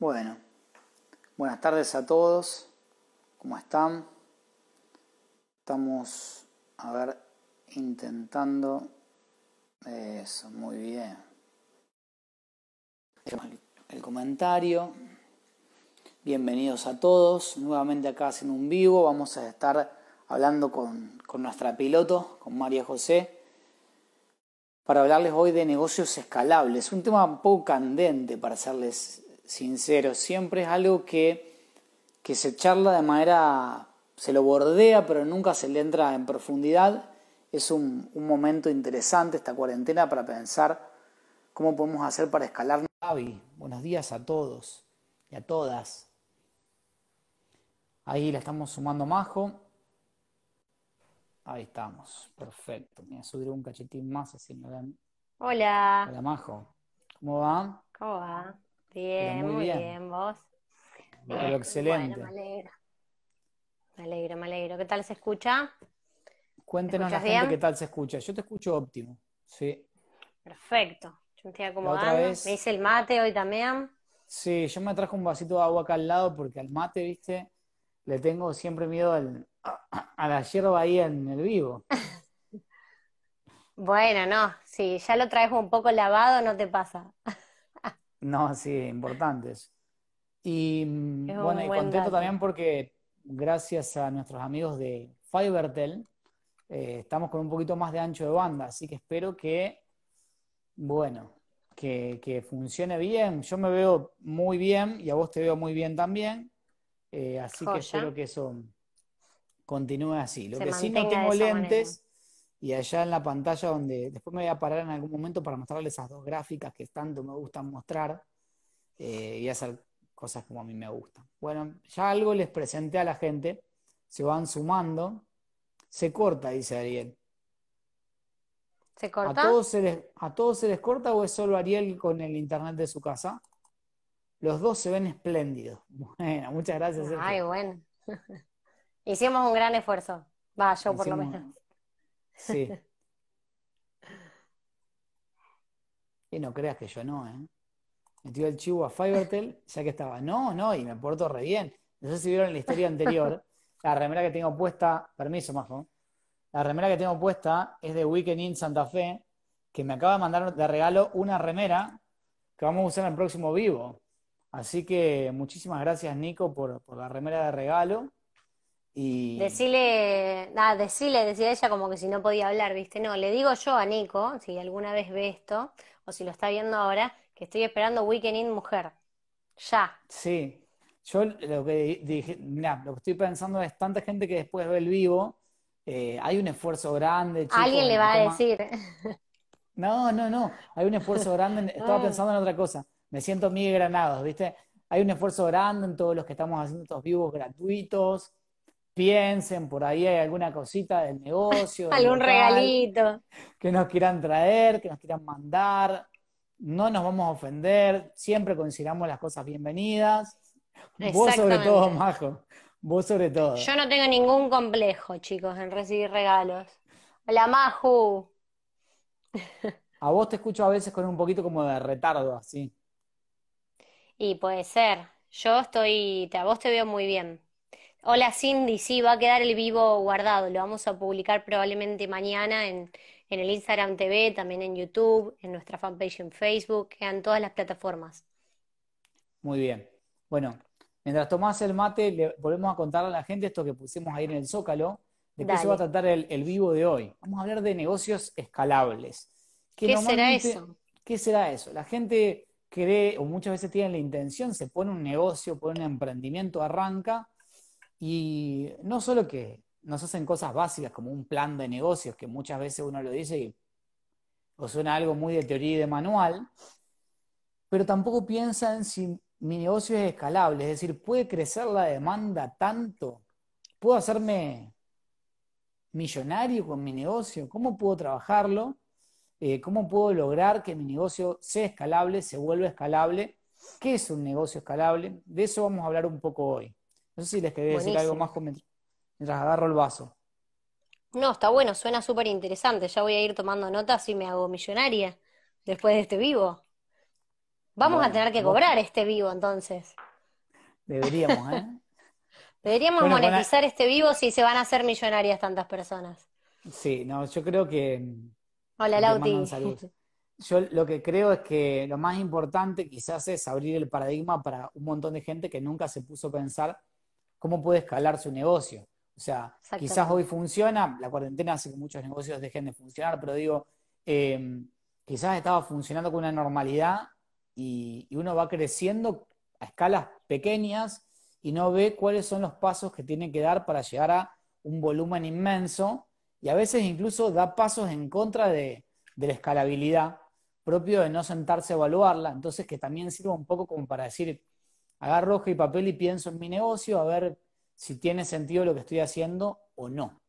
Bueno, buenas tardes a todos. ¿Cómo están? Estamos, a ver, intentando... Eso, muy bien. El comentario. Bienvenidos a todos. Nuevamente acá haciendo un vivo. Vamos a estar hablando con, nuestra piloto, con María José para hablarles hoy de negocios escalables, un tema un poco candente para hacerles sincero, siempre es algo que, se charla de manera, se lo bordea, pero nunca se le entra en profundidad. Es un, momento interesante esta cuarentena para pensar cómo podemos hacer para escalar. Navi buenos días a todos y a todas. Ahí la estamos sumando Majo. Ahí estamos, perfecto. voy a subir un cachetín más así me ven. Hola. Hola Majo. ¿Cómo va? ¿Cómo va? Bien, muy, bien. vos. excelente. me alegro. Me alegro, ¿Qué tal se escucha? Cuéntenos la gente qué tal se escucha. Yo te escucho óptimo. Sí. Perfecto. Yo me estoy acomodando. Me hice el mate hoy también. Sí, yo me traje un vasito de agua acá al lado porque al mate, viste, le tengo siempre miedo a la hierba ahí en el vivo. bueno, no, si ya lo traes un poco lavado, no te pasa. No, sí, importantes. Y mm, bueno, y contento también porque gracias a nuestros amigos de FiberTel eh, estamos con un poquito más de ancho de banda, así que espero que, bueno, que, funcione bien. Yo me veo muy bien y a vos te veo muy bien también, eh, así que espero que eso continúe así. Lo que sí no tengo lentes, y allá en la pantalla donde después me voy a parar en algún momento para mostrarles esas dos gráficas que tanto me gustan mostrar eh, y hacer cosas como a mí me gustan. Bueno, ya algo les presenté a la gente, se van sumando. Se corta, dice Ariel. ¿Se corta? ¿A todos se les, corta o es solo Ariel con el internet de su casa? Los dos se ven espléndidos. Bueno, muchas gracias. Ay, bueno. Hicimos un gran esfuerzo. Va, yo por lo menos. Sí. y no creas que yo no, ¿eh? Metió el chivo a Fivertel, ya que estaba. No, no, y me porto re bien. No sé si vieron en la historia anterior, la remera que tengo puesta, permiso, Majo, la remera que tengo puesta es de Weekend in Santa Fe, que me acaba de mandar de regalo una remera que vamos a usar en el próximo vivo. Así que muchísimas gracias, Nico, por la remera de regalo. Y... Decile, decile, decía ella como que si no podía hablar, ¿viste? No, le digo yo a Nico, si alguna vez ve esto, o si lo está viendo ahora, que estoy esperando Weekend in Mujer. Ya. Sí. Yo lo que dije, mira lo que estoy pensando es tanta gente que después ve el vivo, eh, hay un esfuerzo grande. Alguien le va a decir. No, no, no. Hay un esfuerzo grande. Estaba ah. pensando en otra cosa. Me siento Miguel Granados, ¿viste? Hay un esfuerzo grande en todos los que estamos haciendo estos vivos gratuitos piensen, por ahí hay alguna cosita del negocio. Algún regalito. Que nos quieran traer, que nos quieran mandar. No nos vamos a ofender, siempre consideramos las cosas bienvenidas. Vos sobre todo, Majo. Vos sobre todo. Yo no tengo ningún complejo, chicos, en recibir regalos. Hola, Maju. A vos te escucho a veces con un poquito como de retardo, así. Y puede ser. Yo estoy, a vos te veo muy bien. Hola Cindy, sí, va a quedar el vivo guardado, lo vamos a publicar probablemente mañana en, el Instagram TV, también en YouTube, en nuestra fanpage en Facebook, en todas las plataformas. Muy bien. Bueno, mientras tomás el mate, le volvemos a contar a la gente esto que pusimos ahí en el Zócalo, de qué se va a tratar el, el, vivo de hoy. Vamos a hablar de negocios escalables. ¿Qué será eso? ¿Qué será eso? La gente cree, o muchas veces tiene la intención, se pone un negocio, pone un emprendimiento, arranca, y no solo que nos hacen cosas básicas como un plan de negocios, que muchas veces uno lo dice y o suena algo muy de teoría y de manual, pero tampoco piensan si mi negocio es escalable, es decir, puede crecer la demanda tanto, puedo hacerme millonario con mi negocio, cómo puedo trabajarlo, eh, cómo puedo lograr que mi negocio sea escalable, se vuelva escalable, qué es un negocio escalable, de eso vamos a hablar un poco hoy. No sé si les quería decir algo más mientras agarro el vaso. No, está bueno, suena súper interesante. Ya voy a ir tomando notas y me hago millonaria después de este vivo. Vamos a tener que cobrar este vivo entonces. Deberíamos, ¿eh? Deberíamos monetizar este vivo si se van a hacer millonarias tantas personas. Sí, no, yo creo que. Hola, Lauti. Yo lo que creo es que lo más importante quizás es abrir el paradigma para un montón de gente que nunca se puso a pensar cómo puede escalar su negocio. O sea, quizás hoy funciona, la cuarentena hace que muchos negocios dejen de funcionar, pero digo, em, quizás estaba funcionando con una normalidad y, uno va creciendo a escalas pequeñas y no ve cuáles son los pasos que tiene que dar para llegar a un volumen inmenso y a veces incluso da pasos en contra de, de, la escalabilidad propio de no sentarse a evaluarla, entonces que también sirva un poco como para decir, agarro hoja y papel y pienso en mi negocio a ver si tiene sentido lo que estoy haciendo o no.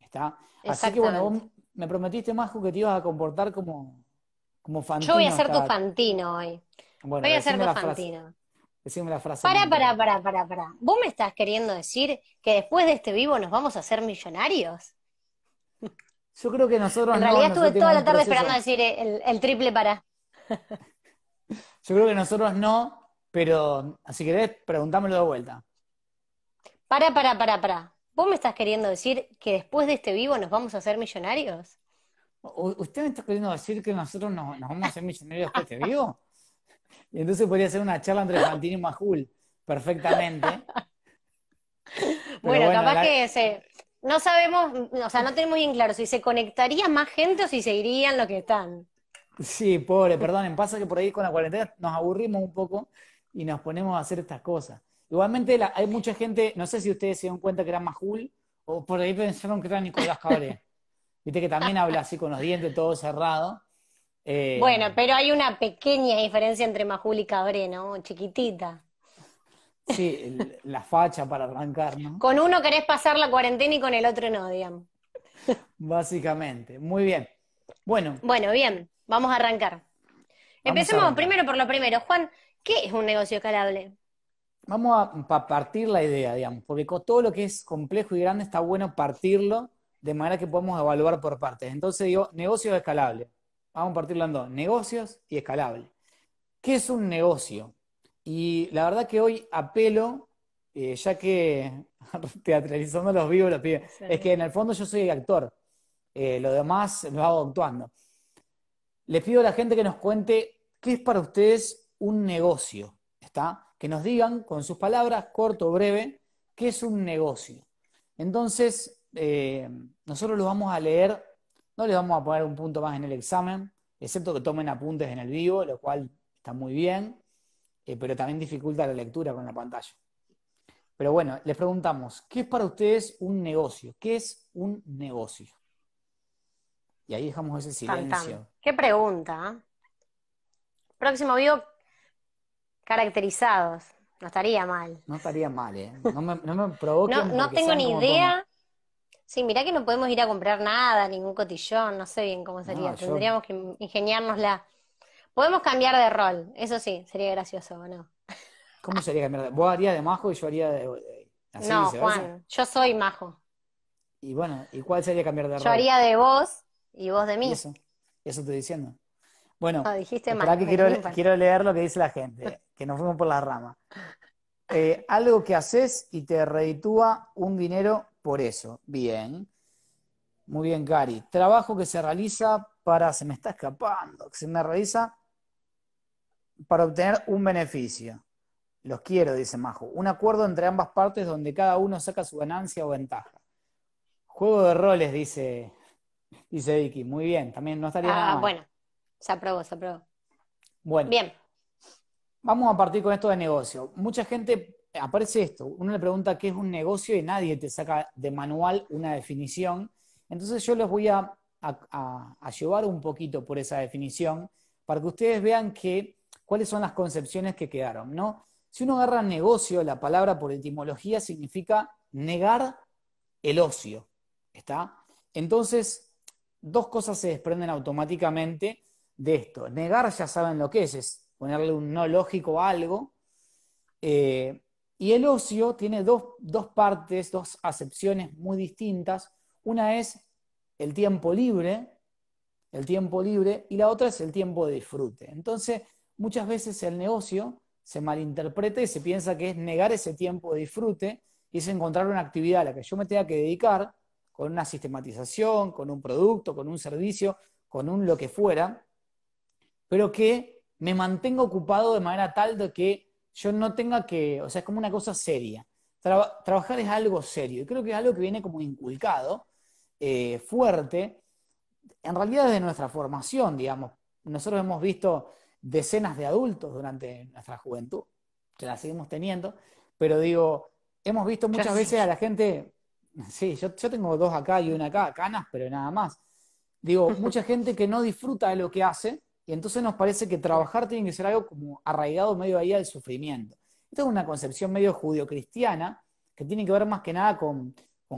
¿Está? Así que bueno, vos me prometiste, más que te ibas a comportar como, como Fantino. Yo voy a ser tu Fantino hoy. voy a ser tu Fantino. decime la frase. Pará, pará, pará, pará, pará. ¿Vos me estás queriendo decir que después de este vivo nos vamos a hacer millonarios? Yo creo que nosotros. En realidad estuve toda la tarde esperando decir el, el triple para. Yo creo que nosotros no, pero, si querés, preguntámelo de vuelta. Para, para, para, para. ¿Vos me estás queriendo decir que después de este vivo nos vamos a hacer millonarios? ¿Usted me está queriendo decir que nosotros nos, vamos a hacer millonarios después de este vivo? Y entonces podría ser una charla entre Fantini y Majul, perfectamente. bueno, capaz que no sabemos, o sea, no tenemos bien claro si se conectaría más gente o si seguirían lo los que están. Sí, pobre, perdonen, pasa que por ahí con la cuarentena nos aburrimos un poco y nos ponemos a hacer estas cosas. Igualmente hay mucha gente, no sé si ustedes se dieron cuenta que era Majul, o por ahí pensaron que era Nicolás Cabré. Viste que también habla así con los dientes todo cerrado. Eh, bueno, pero hay una pequeña diferencia entre Majul y Cabré, ¿no? Chiquitita. Sí, la facha para arrancar, ¿no? Con uno querés pasar la cuarentena y con el otro no, digamos. Básicamente, muy bien. Bueno. Bueno, bien, vamos a arrancar. Empecemos primero por lo primero. Juan, ¿Qué es un negocio escalable? Vamos a partir la idea, digamos, porque todo lo que es complejo y grande está bueno partirlo de manera que podemos evaluar por partes. Entonces digo, negocio escalable. Vamos a partirlo en negocios y escalable. ¿Qué es un negocio? Y la verdad que hoy apelo, eh, ya que teatralizando los vivos, los es que en el fondo yo soy actor, eh, lo demás lo hago actuando. Les pido a la gente que nos cuente qué es para ustedes un negocio, ¿está? Que nos digan con sus palabras, corto o breve, qué es un negocio. Entonces, eh, nosotros los vamos a leer, no les vamos a poner un punto más en el examen, excepto que tomen apuntes en el vivo, lo cual está muy bien, eh, pero también dificulta la lectura con la pantalla. Pero bueno, les preguntamos, ¿qué es para ustedes un negocio? ¿Qué es un negocio? Y ahí dejamos ese silencio. Qué pregunta. ¿eh? Próximo vivo, caracterizados. No estaría mal. No estaría mal, ¿eh? No me, no provoquen. no, tengo ni idea. Sí, mirá que no podemos ir a comprar nada, ningún cotillón, no sé bien cómo sería. Tendríamos que ingeniárnosla. Podemos cambiar de rol, eso sí, sería gracioso, ¿o no? ¿Cómo sería cambiar de Vos harías de majo y yo haría de. no, Juan, yo soy majo. Y bueno, ¿y cuál sería cambiar de rol? Yo haría de vos y vos de mí. Eso, eso estoy diciendo. Bueno, no, dijiste para que quiero, quiero leer lo que dice la gente que nos fuimos por la rama eh, algo que haces y te reditúa un dinero por eso. Bien. Muy bien, Cari. Trabajo que se realiza para, se me está escapando, se me realiza para obtener un beneficio. Los quiero, dice Majo. Un acuerdo entre ambas partes donde cada uno saca su ganancia o ventaja. Juego de roles, dice, dice Vicky. Muy bien, también no estaría ah, Bueno, se aprobó, se aprobó. Bueno. Bien. Vamos a partir con esto de negocio. Mucha gente eh, aparece esto, uno le pregunta qué es un negocio y nadie te saca de manual una definición. Entonces yo les voy a, llevar un poquito por esa definición para que ustedes vean que, cuáles son las concepciones que quedaron. ¿no? Si uno agarra negocio, la palabra por etimología significa negar el ocio. ¿Está? Entonces, dos cosas se desprenden automáticamente de esto. Negar ya saben lo que es, es ponerle un no lógico a algo. Eh, y el ocio tiene dos, dos partes, dos acepciones muy distintas. Una es el tiempo libre, el tiempo libre, y la otra es el tiempo de disfrute. Entonces, muchas veces el negocio se malinterpreta y se piensa que es negar ese tiempo de disfrute y es encontrar una actividad a la que yo me tenga que dedicar con una sistematización, con un producto, con un servicio, con un lo que fuera, pero que me mantengo ocupado de manera tal de que yo no tenga que, o sea, es como una cosa seria. trabajar es algo serio. Y creo que es algo que viene como inculcado, eh, fuerte, en realidad desde nuestra formación, digamos. Nosotros hemos visto decenas de adultos durante nuestra juventud, que la seguimos teniendo, pero digo, hemos visto muchas veces a la gente, sí, yo, yo tengo dos acá y una acá, canas, pero nada más. Digo, mucha gente que no disfruta de lo que hace y entonces nos parece que trabajar tiene que ser algo como arraigado medio ahí al sufrimiento. Esta es una concepción medio judio-cristiana que tiene que ver más que nada con,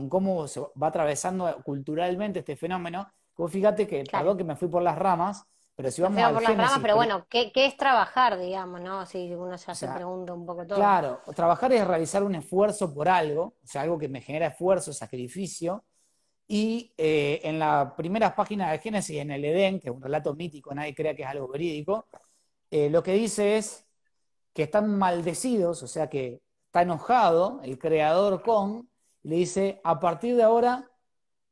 cómo se va atravesando culturalmente este fenómeno. Vos fíjate que, perdón que me fui por las ramas, pero si vamos a pero bueno, ¿qué, es trabajar, digamos, Si uno ya se pregunta un poco todo. Claro, trabajar es realizar un esfuerzo por algo, o sea, algo que me genera esfuerzo, sacrificio, y eh, en las primeras páginas de Génesis, en el Edén, que es un relato mítico, nadie crea que es algo verídico, eh, lo que dice es que están maldecidos, o sea que está enojado el creador con, le dice, a partir de ahora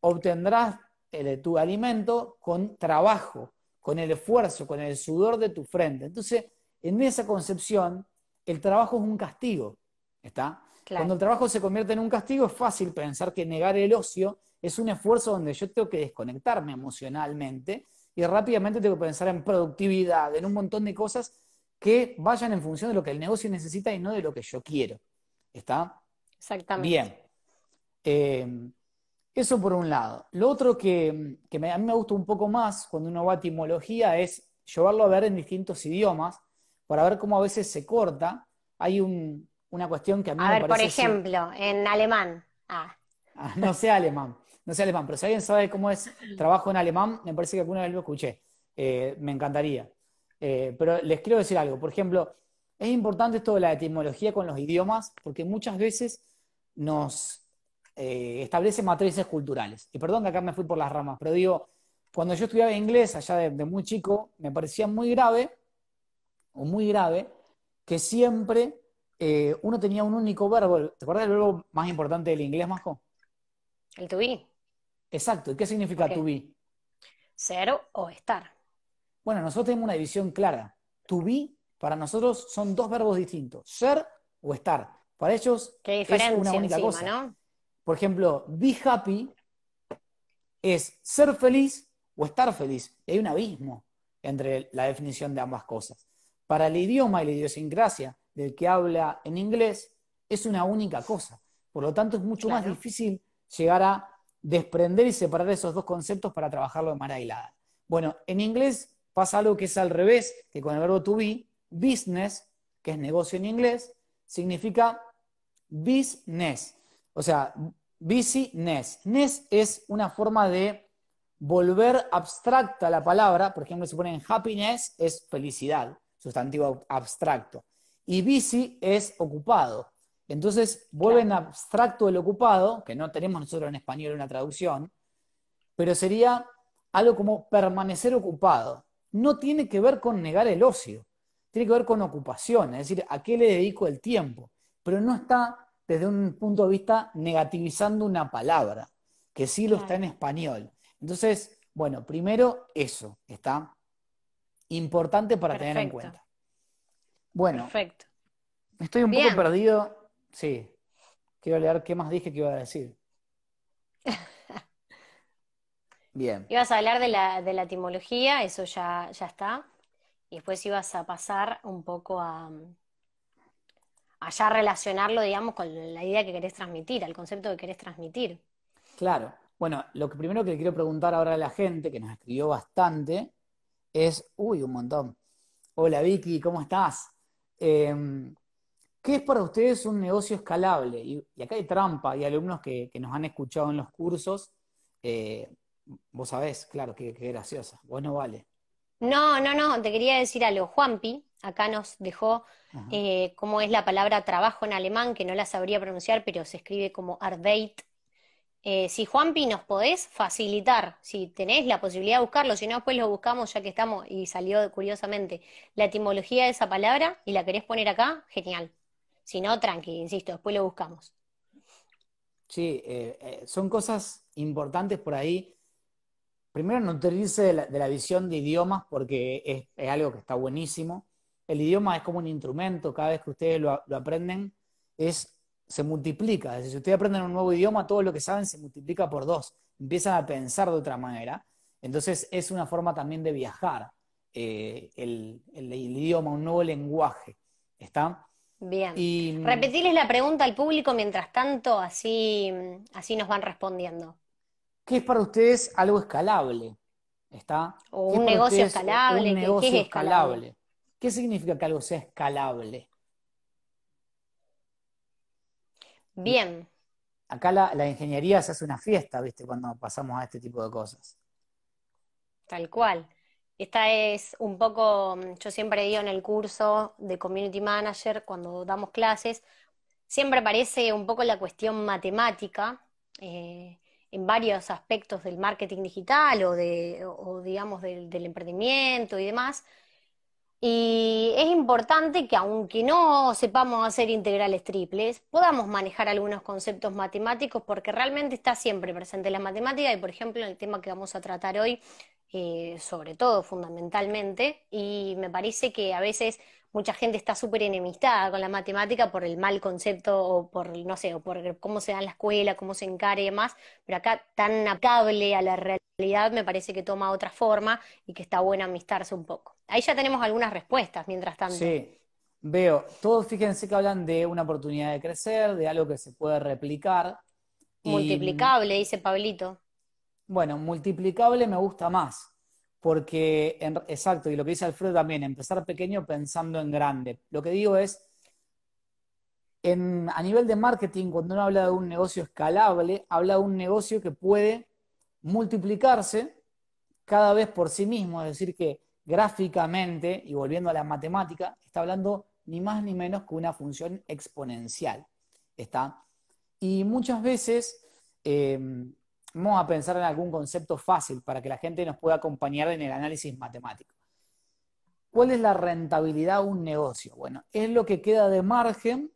obtendrás eh, tu alimento con trabajo, con el esfuerzo, con el sudor de tu frente. Entonces, en esa concepción, el trabajo es un castigo, ¿está? Cuando el trabajo se convierte en un castigo, es fácil pensar que negar el ocio es un esfuerzo donde yo tengo que desconectarme emocionalmente y rápidamente tengo que pensar en productividad, en un montón de cosas que vayan en función de lo que el negocio necesita y no de lo que yo quiero. ¿Está? Exactamente. Bien. Eh, eso por un lado. Lo otro que, a mí me gusta un poco más cuando uno va a etimología es llevarlo a ver en distintos idiomas para ver cómo a veces se corta. Hay una cuestión que a mí a ver, por ejemplo, en alemán. Ah. ah no sé alemán. No sé alemán, pero si alguien sabe cómo es trabajo en alemán, me parece que alguna vez lo escuché. Eh, me encantaría. Eh, pero les quiero decir algo. Por ejemplo, es importante esto de la etimología con los idiomas, porque muchas veces nos eh, establece matrices culturales. Y perdón que acá me fui por las ramas, pero digo, cuando yo estudiaba inglés allá de, muy chico, me parecía muy grave, o muy grave, que siempre uno tenía un único verbo. ¿Te acuerdas del verbo más importante del inglés, Majo? El to Exacto. ¿Y qué significa to be? Ser o estar. Bueno, nosotros tenemos una división clara. To be para nosotros son dos verbos distintos, ser o estar. Para ellos es una única cosa. Por ejemplo, be happy es ser feliz o estar feliz. hay un abismo entre la definición de ambas cosas. Para el idioma y la idiosincrasia del que habla en inglés, es una única cosa. Por lo tanto, es mucho más difícil llegar a desprender y separar esos dos conceptos para trabajarlo de manera aislada. Bueno, en inglés pasa algo que es al revés, que con el verbo to be, business, que es negocio en inglés, significa business. O sea, business. Ness es una forma de volver abstracta la palabra. Por ejemplo, si ponen happiness es felicidad, sustantivo abstracto. Y busy es ocupado. Entonces vuelven en abstracto el ocupado, que no tenemos nosotros en español una traducción, pero sería algo como permanecer ocupado. No tiene que ver con negar el ocio, tiene que ver con ocupación, es decir, a qué le dedico el tiempo, pero no está desde un punto de vista negativizando una palabra, que sí lo está en español. Entonces, bueno, primero eso está importante para tener en cuenta. Bueno, Perfecto. estoy un poco perdido Sí. Quiero leer qué más dije que iba a decir. Bien. Ibas a hablar de la, etimología, eso ya, ya está. Y después ibas a pasar un poco a, a ya relacionarlo, digamos, con la idea que querés transmitir, al concepto que querés transmitir. Claro. Bueno, lo que primero que le quiero preguntar ahora a la gente, que nos escribió bastante, es, uy, un montón. Hola Vicky, ¿cómo estás? Em, ¿Qué es para ustedes un negocio escalable? Y, acá hay trampa, y alumnos que, nos han escuchado en los cursos. Eh, vos sabés, claro, qué, graciosa. Vos no vale. No, no, no, te quería decir algo. Juanpi, acá nos dejó eh, cómo es la palabra trabajo en alemán, que no la sabría pronunciar, pero se escribe como Arbeit. Eh, si Juanpi nos podés facilitar, si tenés la posibilidad de buscarlo, si no, pues lo buscamos ya que estamos y salió curiosamente la etimología de esa palabra y la querés poner acá, genial. Si no, tranqui, insisto, después lo buscamos. Sí, eh, eh, son cosas importantes por ahí. Primero, no de la, de la visión de idiomas porque es, algo que está buenísimo. El idioma es como un instrumento, cada vez que ustedes lo, aprenden, es, se multiplica. si ustedes aprenden un nuevo idioma, todo lo que saben se multiplica por dos. Empiezan a pensar de otra manera. Entonces, es una forma también de viajar eh, el, idioma, un nuevo lenguaje. ¿Está? Bien. Mm, Repetirles la pregunta al público mientras tanto, así, mm, así nos van respondiendo. ¿Qué es para ustedes algo escalable? ¿Está? un negocio escalable. negocio ¿Qué escalable? ¿Qué significa que algo sea escalable? Bien. Acá la, la, ingeniería se hace una fiesta, ¿viste? Cuando pasamos a este tipo de cosas. Tal cual. Esta es un poco, mm, yo siempre digo en el curso de Community Manager, cuando damos clases, siempre aparece un poco la cuestión matemática eh, en varios aspectos del marketing digital o, de, digamos, del, emprendimiento y demás. Y es importante que aunque no sepamos hacer integrales triples, podamos manejar algunos conceptos matemáticos porque realmente está siempre presente la matemática y por ejemplo en el tema que vamos a tratar hoy eh, sobre todo, fundamentalmente, y me parece que a veces mucha gente está súper enemistada con la matemática por el mal concepto o por, no sé, o por cómo se da en la escuela, cómo se encare y demás, pero acá tan aplicable a la realidad me parece que toma otra forma y que está bueno amistarse un poco. Ahí ya tenemos algunas respuestas, mientras tanto. Sí, veo, todos fíjense que hablan de una oportunidad de crecer, de algo que se puede replicar. Multiplicable, dice Pablito. Bueno, multiplicable me gusta más, porque, exacto, y lo que dice Alfredo también, empezar pequeño pensando en grande. Lo que digo es, a nivel de marketing, cuando uno habla de un negocio escalable, habla de un negocio que puede multiplicarse cada vez por sí mismo, es decir, que gráficamente, y volviendo a la matemática, está hablando ni más ni menos que una función exponencial. ¿está? Y muchas veces eh, Vamos a pensar en algún concepto fácil para que la gente nos pueda acompañar en el análisis matemático. ¿Cuál es la rentabilidad de un negocio? Bueno, es lo que queda de margen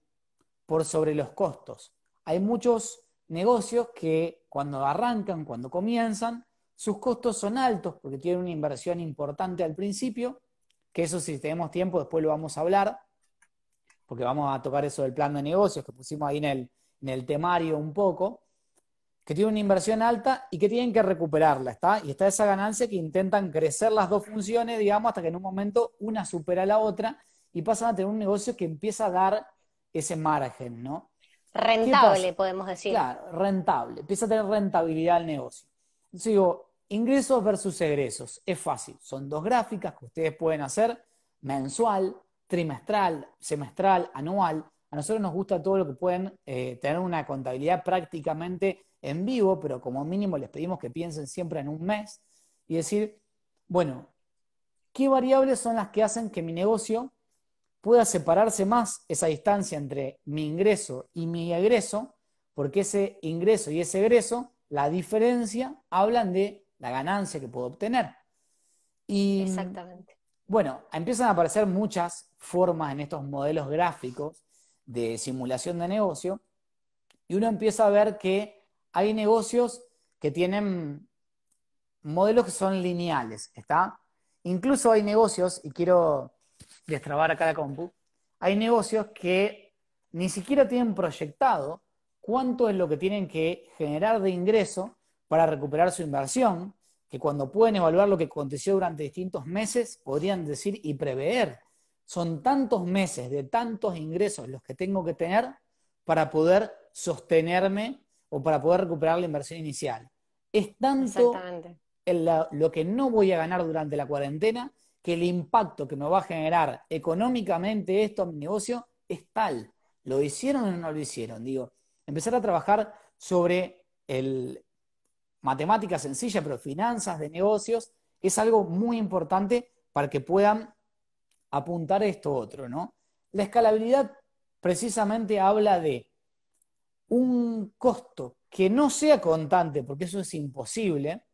por sobre los costos. Hay muchos negocios que cuando arrancan, cuando comienzan, sus costos son altos porque tienen una inversión importante al principio, que eso si tenemos tiempo después lo vamos a hablar, porque vamos a tocar eso del plan de negocios que pusimos ahí en el, en el temario un poco que tienen una inversión alta y que tienen que recuperarla, ¿está? Y está esa ganancia que intentan crecer las dos funciones, digamos, hasta que en un momento una supera a la otra y pasan a tener un negocio que empieza a dar ese margen, ¿no? Rentable, podemos decir. Claro, rentable. Empieza a tener rentabilidad el negocio. Entonces digo, ingresos versus egresos. Es fácil. Son dos gráficas que ustedes pueden hacer mensual, trimestral, semestral, anual. A nosotros nos gusta todo lo que pueden eh, tener una contabilidad prácticamente en vivo, pero como mínimo les pedimos que piensen siempre en un mes y decir, bueno, ¿qué variables son las que hacen que mi negocio pueda separarse más esa distancia entre mi ingreso y mi egreso? Porque ese ingreso y ese egreso, la diferencia, hablan de la ganancia que puedo obtener. Y, Exactamente. Bueno, empiezan a aparecer muchas formas en estos modelos gráficos de simulación de negocio y uno empieza a ver que hay negocios que tienen modelos que son lineales, ¿está? Incluso hay negocios, y quiero destrabar acá la compu, hay negocios que ni siquiera tienen proyectado cuánto es lo que tienen que generar de ingreso para recuperar su inversión, que cuando pueden evaluar lo que aconteció durante distintos meses, podrían decir y prever, son tantos meses de tantos ingresos los que tengo que tener para poder sostenerme o para poder recuperar la inversión inicial. Es tanto lo que no voy a ganar durante la cuarentena que el impacto que me va a generar económicamente esto a mi negocio es tal. ¿Lo hicieron o no lo hicieron? Digo, empezar a trabajar sobre el, matemáticas sencillas, pero finanzas de negocios, es algo muy importante para que puedan apuntar esto otro, ¿no? La escalabilidad precisamente habla de un costo que no sea constante porque eso es imposible,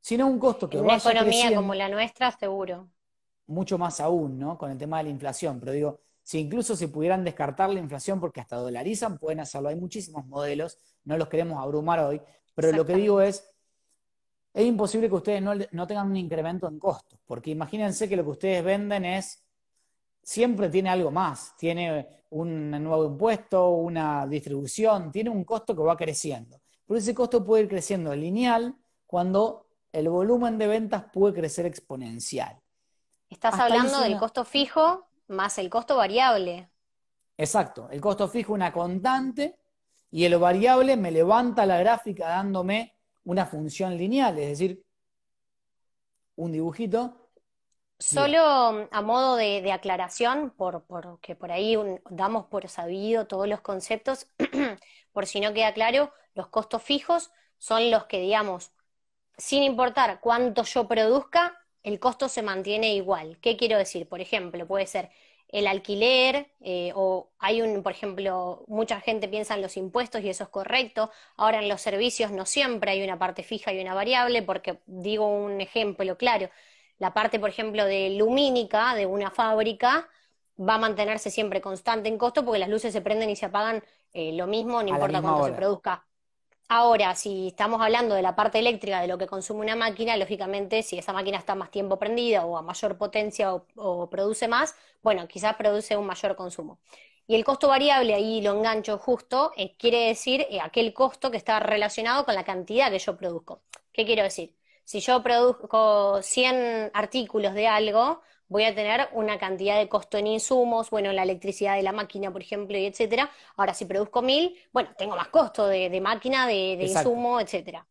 sino un costo que va en una economía como la nuestra, seguro. Mucho más aún, ¿no? Con el tema de la inflación. Pero digo, si incluso se pudieran descartar la inflación, porque hasta dolarizan, pueden hacerlo. Hay muchísimos modelos, no los queremos abrumar hoy, pero lo que digo es, es imposible que ustedes no, no, tengan un incremento en costos, porque imagínense que lo que ustedes venden es, siempre tiene algo más, tiene un nuevo impuesto, una distribución, tiene un costo que va creciendo. Pero ese costo puede ir creciendo lineal cuando el volumen de ventas puede crecer exponencial. Estás hablando del costo fijo más el costo variable. Exacto, el costo fijo una constante y el variable me levanta la gráfica dándome una función lineal, es decir, un dibujito Solo mm, a modo de, aclaración, porque por, ahí damos por sabido todos los conceptos, por si no queda claro, los costos fijos son los que, digamos, sin importar cuánto yo produzca, el costo se mantiene igual. ¿Qué quiero decir? Por ejemplo, puede ser el alquiler, eh, o hay un, por ejemplo, mucha gente piensa en los impuestos y eso es correcto. Ahora en los servicios no siempre hay una parte fija y una variable, porque digo un ejemplo claro la parte, por ejemplo, de lumínica de una fábrica va a mantenerse siempre constante en costo porque las luces se prenden y se apagan eh, lo mismo, no importa cuánto se produzca. Ahora, si estamos hablando de la parte eléctrica, de lo que consume una máquina, lógicamente, si esa máquina está más tiempo prendida o a mayor potencia o, produce más, bueno, quizás produce un mayor consumo. Y el costo variable, ahí lo engancho justo, eh, quiere decir eh, aquel costo que está relacionado con la cantidad que yo produzco. ¿Qué quiero decir? Si yo produzco 100 artículos de algo, voy a tener una cantidad de costo en insumos, bueno, la electricidad de la máquina, por ejemplo, y etcétera. Ahora, si produzco mil, bueno, tengo más costo de, máquina, de, insumo, etcétera.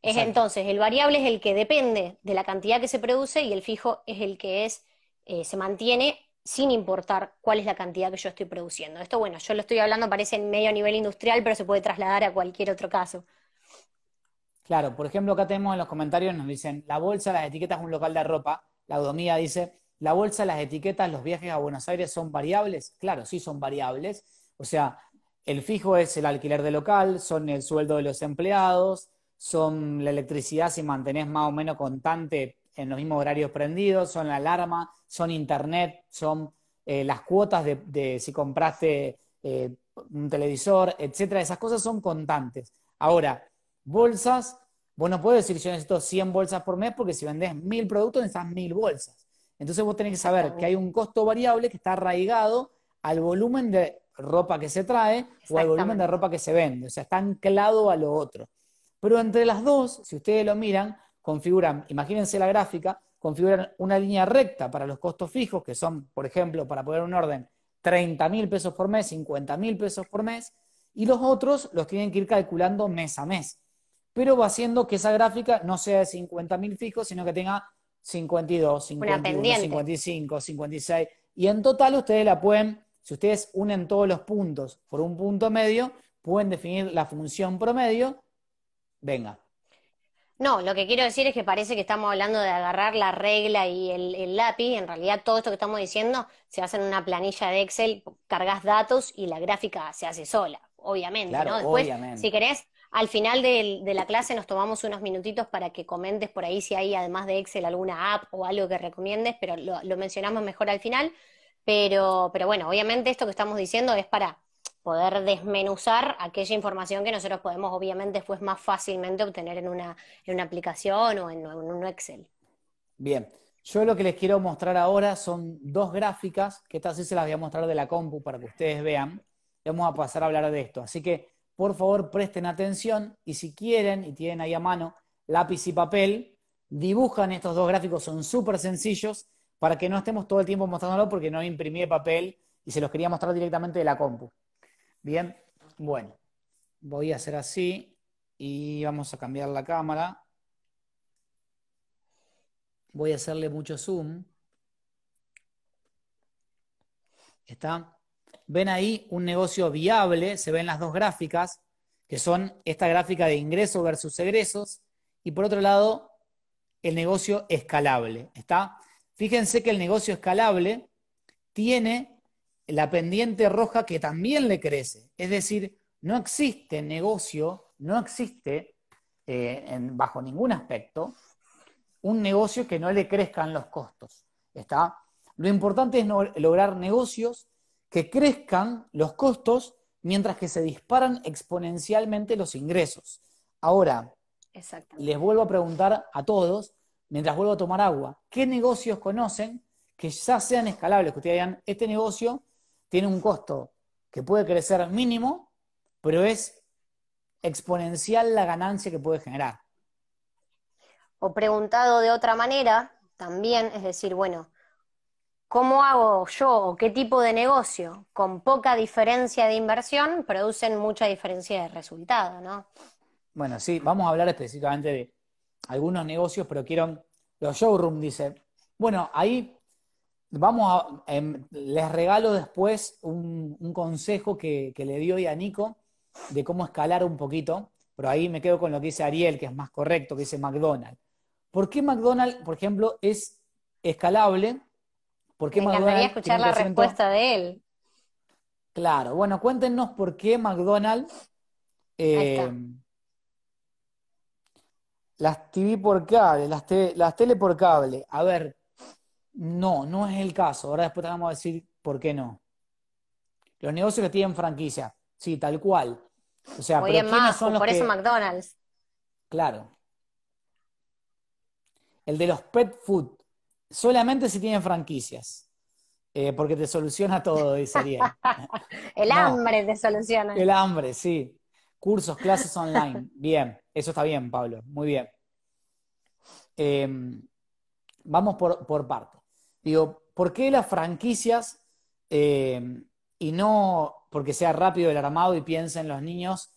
Es, entonces, el variable es el que depende de la cantidad que se produce y el fijo es el que es, eh, se mantiene sin importar cuál es la cantidad que yo estoy produciendo. Esto, bueno, yo lo estoy hablando, parece en medio a nivel industrial, pero se puede trasladar a cualquier otro caso. Claro, por ejemplo, acá tenemos en los comentarios, nos dicen, la bolsa, las etiquetas, un local de ropa. La audomía dice, la bolsa, las etiquetas, los viajes a Buenos Aires son variables. Claro, sí son variables. O sea, el fijo es el alquiler de local, son el sueldo de los empleados, son la electricidad si mantenés más o menos constante en los mismos horarios prendidos, son la alarma, son internet, son eh, las cuotas de, si compraste eh, un televisor, etcétera. Esas cosas son constantes. Ahora, bolsas, vos no podés decir yo necesito 100 bolsas por mes porque si vendés 1000 productos necesitas 1000 bolsas. Entonces vos tenés que saber que hay un costo variable que está arraigado al volumen de ropa que se trae o al volumen de ropa que se vende. O sea, está anclado a lo otro. Pero entre las dos, si ustedes lo miran, configuran, imagínense la gráfica, configuran una línea recta para los costos fijos, que son, por ejemplo, para poner un orden, 30 mil pesos por mes, 50 mil pesos por mes, y los otros los tienen que ir calculando mes a mes pero va haciendo que esa gráfica no sea de 50.000 fijos, sino que tenga 52, 51, 55, 56. Y en total ustedes la pueden, si ustedes unen todos los puntos por un punto medio, pueden definir la función promedio. Venga. No, lo que quiero decir es que parece que estamos hablando de agarrar la regla y el, lápiz. En realidad, todo esto que estamos diciendo se hace en una planilla de Excel, cargas datos y la gráfica se hace sola, obviamente. Claro, ¿no? obviamente. si querés, al final de, la clase nos tomamos unos minutitos para que comentes por ahí si hay, además de Excel, alguna app o algo que recomiendes, pero lo, mencionamos mejor al final. Pero, pero bueno, obviamente esto que estamos diciendo es para poder desmenuzar aquella información que nosotros podemos, obviamente, después más fácilmente obtener en una, aplicación o en, un Excel. Bien, yo lo que les quiero mostrar ahora son dos gráficas, que estas sí se las voy a mostrar de la compu para que ustedes vean. Vamos a pasar a hablar de esto. Así que por favor presten atención y si quieren y tienen ahí a mano lápiz y papel, dibujan estos dos gráficos, son súper sencillos para que no estemos todo el tiempo mostrándolo porque no imprimí papel y se los quería mostrar directamente de la compu. Bien, bueno, voy a hacer así y vamos a cambiar la cámara. Voy a hacerle mucho zoom. ¿Está? ven ahí un negocio viable, se ven las dos gráficas, que son esta gráfica de ingresos versus egresos, y por otro lado, el negocio escalable. ¿Está? Fíjense que el negocio escalable tiene la pendiente roja que también le crece. Es decir, no existe negocio, no existe eh, en, bajo ningún aspecto un negocio que no le crezcan los costos. ¿Está? Lo importante es lograr negocios que crezcan los costos mientras que se disparan exponencialmente los ingresos. Ahora, les vuelvo a preguntar a todos, mientras vuelvo a tomar agua, ¿qué negocios conocen que ya sean escalables? Que ustedes digan, este negocio tiene un costo que puede crecer mínimo, pero es exponencial la ganancia que puede generar. O preguntado de otra manera, también, es decir, bueno, ¿Cómo hago yo o qué tipo de negocio con poca diferencia de inversión producen mucha diferencia de resultado, no? Bueno, sí, vamos a hablar específicamente de algunos negocios, pero quiero. Los showroom dice, bueno, ahí vamos a. Em, les regalo después un, consejo que, le dio hoy a Nico de cómo escalar un poquito, pero ahí me quedo con lo que dice Ariel, que es más correcto, que dice McDonald's. ¿Por qué McDonald's, por ejemplo, es escalable? ¿Por qué Me encantaría escuchar la respuesta de él. Claro, bueno, cuéntenos por qué McDonald's. Eh, las TV por cable, las, tele por cable. A ver, no, no es el caso. Ahora después te vamos a decir por qué no. Los negocios que tienen franquicia, sí, tal cual. O sea, más, son los por eso McDonald's. Claro. El de los pet food, solamente si tienen franquicias. Eh, porque te soluciona todo, dice sería... el hambre te soluciona. El hambre, sí. Cursos, clases online. Bien, eso está bien, Pablo. Muy bien. Em, vamos por, por parte. Digo, ¿por qué las franquicias em, y no porque sea rápido el armado y piensen los niños,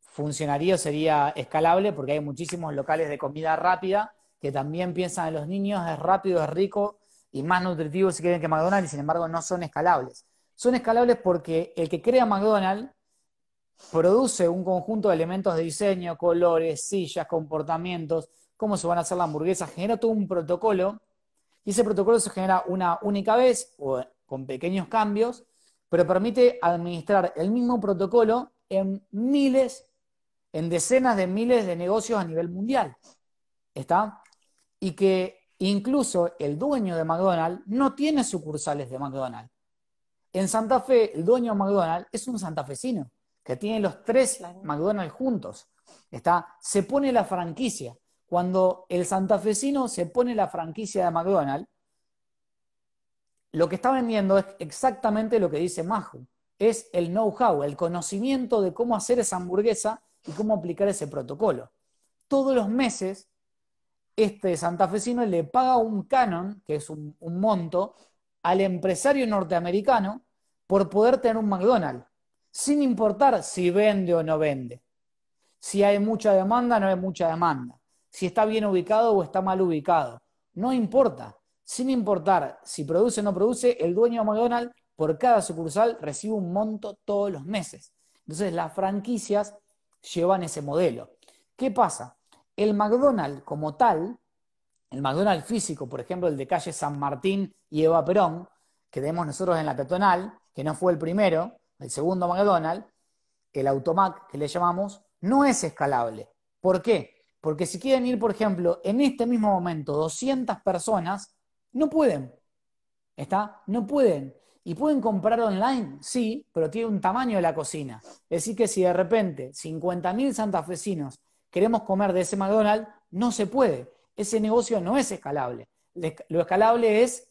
funcionaría o sería escalable? Porque hay muchísimos locales de comida rápida que también piensan en los niños, es rápido, es rico y más nutritivo si quieren que McDonald's, y sin embargo no son escalables. Son escalables porque el que crea McDonald's produce un conjunto de elementos de diseño, colores, sillas, comportamientos, cómo se van a hacer la hamburguesa, genera todo un protocolo y ese protocolo se genera una única vez o con pequeños cambios, pero permite administrar el mismo protocolo en miles, en decenas de miles de negocios a nivel mundial. ¿Está? y que incluso el dueño de McDonald's no tiene sucursales de McDonald's. En Santa Fe, el dueño de McDonald's es un santafesino que tiene los tres McDonald's juntos. Está, se pone la franquicia. Cuando el santafesino se pone la franquicia de McDonald's, lo que está vendiendo es exactamente lo que dice Mahu Es el know-how, el conocimiento de cómo hacer esa hamburguesa y cómo aplicar ese protocolo. Todos los meses este santafesino le paga un canon, que es un, monto, al empresario norteamericano por poder tener un McDonald's, sin importar si vende o no vende, si hay mucha demanda o no hay mucha demanda, si está bien ubicado o está mal ubicado, no importa, sin importar si produce o no produce, el dueño de McDonald's por cada sucursal recibe un monto todos los meses. Entonces las franquicias llevan ese modelo. ¿Qué pasa? El McDonald's como tal, el McDonald's físico, por ejemplo, el de calle San Martín y Eva Perón, que tenemos nosotros en la peatonal, que no fue el primero, el segundo McDonald's, el Automac que le llamamos, no es escalable. ¿Por qué? Porque si quieren ir, por ejemplo, en este mismo momento 200 personas, no pueden. ¿Está? No pueden. ¿Y pueden comprar online? Sí, pero tiene un tamaño de la cocina. Es decir, que si de repente 50.000 santafesinos queremos comer de ese McDonald's, no se puede. Ese negocio no es escalable. Lo escalable es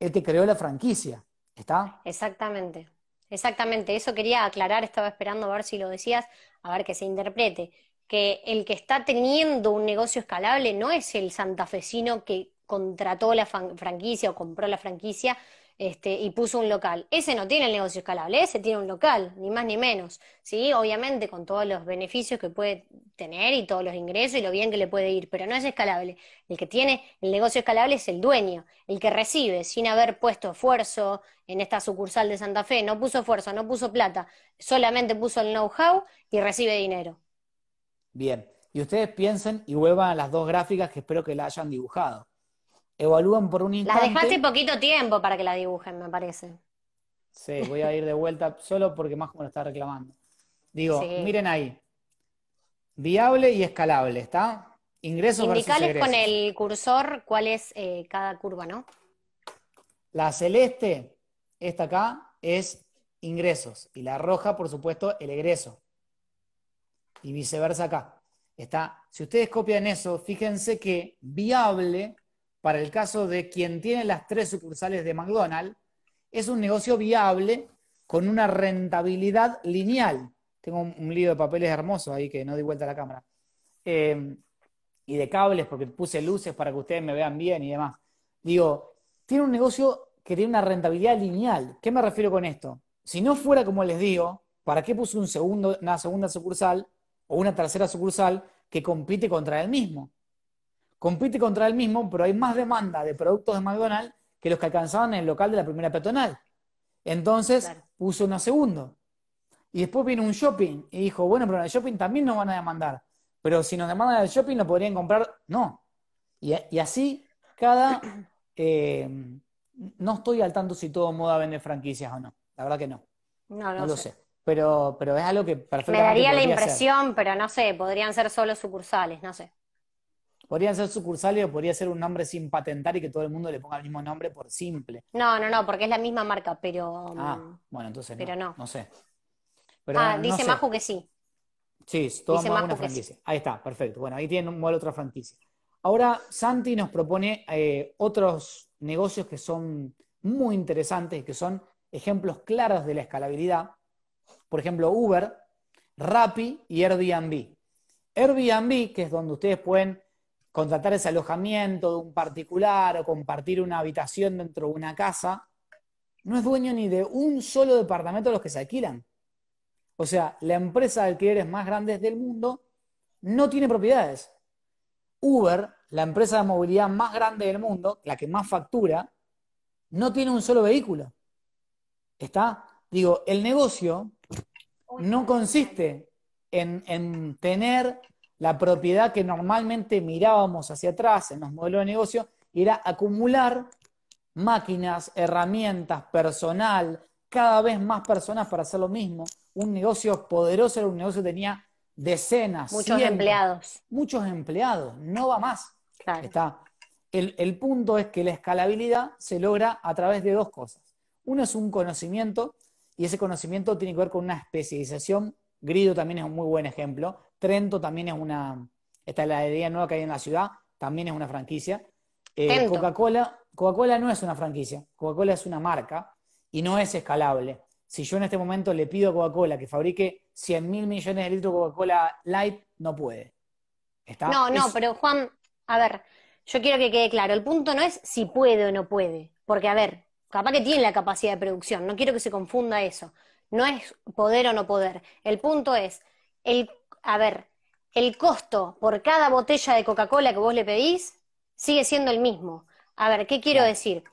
el que creó la franquicia. ¿Está? Exactamente. Exactamente, eso quería aclarar, estaba esperando a ver si lo decías, a ver que se interprete, que el que está teniendo un negocio escalable no es el santafesino que contrató la franquicia o compró la franquicia, este, y puso un local. Ese no tiene el negocio escalable, ese tiene un local, ni más ni menos. ¿sí? Obviamente con todos los beneficios que puede tener y todos los ingresos y lo bien que le puede ir, pero no es escalable. El que tiene el negocio escalable es el dueño, el que recibe sin haber puesto esfuerzo en esta sucursal de Santa Fe, no puso esfuerzo, no puso plata, solamente puso el know-how y recibe dinero. Bien, y ustedes piensen y vuelvan a las dos gráficas que espero que la hayan dibujado evalúan por un instante. Las dejaste poquito tiempo para que la dibujen, me parece. Sí, voy a ir de vuelta solo porque más como lo está reclamando. Digo, miren ahí. Viable y escalable, ¿está? Ingresos Indicales con el cursor cuál es eh, cada curva, ¿no? La celeste, esta acá, es ingresos. Y la roja, por supuesto, el egreso. Y viceversa acá. Está, si ustedes copian eso, fíjense que viable para el caso de quien tiene las tres sucursales de McDonald's, es un negocio viable con una rentabilidad lineal. Tengo un, lío de papeles hermoso ahí que no di vuelta a la cámara. Eh, y de cables, porque puse luces para que ustedes me vean bien y demás. Digo, tiene un negocio que tiene una rentabilidad lineal. ¿Qué me refiero con esto? Si no fuera como les digo, ¿para qué puse un segundo, una segunda sucursal o una tercera sucursal que compite contra él mismo? compite contra el mismo, pero hay más demanda de productos de McDonald's que los que alcanzaban en el local de la primera peatonal. Entonces puso uno segundo. Y después vino un shopping y dijo, bueno, pero en el shopping también nos van a demandar. Pero si nos demandan en el shopping, lo podrían comprar. No. Y, así cada... Eh, no estoy al tanto si todo moda vende franquicias o no. La verdad que no. No, lo sé. Pero, pero es algo que perfectamente. Me daría la impresión, pero no sé, podrían ser solo sucursales, no sé podrían ser sucursales o podría ser un nombre sin patentar y que todo el mundo le ponga el mismo nombre por simple. No, no, no, porque es la misma marca, pero. Um, ah, bueno, entonces. Pero no. No, sé. ah, dice Maju que sí. Sí, todo más una franquicia. Ahí está, perfecto. Bueno, ahí tiene un modelo otra franquicia. Ahora Santi nos propone eh, otros negocios que son muy interesantes, que son ejemplos claros de la escalabilidad. Por ejemplo, Uber, Rappi y Airbnb. Airbnb, que es donde ustedes pueden contratar ese alojamiento de un particular o compartir una habitación dentro de una casa, no es dueño ni de un solo departamento de los que se alquilan. O sea, la empresa de alquileres más grande del mundo no tiene propiedades. Uber, la empresa de movilidad más grande del mundo, la que más factura, no tiene un solo vehículo. ¿Está? Digo, el negocio no consiste en, en tener la propiedad que normalmente mirábamos hacia atrás en los modelos de negocio era acumular máquinas, herramientas, personal, cada vez más personas para hacer lo mismo. Un negocio poderoso era un negocio que tenía decenas. Muchos empleados. Muchos empleados, no va más. Está. El, el punto es que la escalabilidad se logra a través de dos cosas. Uno es un conocimiento y ese conocimiento tiene que ver con una especialización Grido también es un muy buen ejemplo. Trento también es una, esta idea nueva que hay en la ciudad, también es una franquicia. Eh, Coca-Cola Coca cola no es una franquicia, Coca-Cola es una marca y no es escalable. Si yo en este momento le pido a Coca-Cola que fabrique 100 mil millones de litros de Coca-Cola Light, no puede. No, no, pero Juan, a ver, yo quiero que quede claro, el punto no es si puede o no puede, porque a ver, capaz que tiene la capacidad de producción, no quiero que se confunda eso. No es poder o no poder. El punto es, el, a ver, el costo por cada botella de Coca-Cola que vos le pedís sigue siendo el mismo. A ver, ¿qué quiero decir?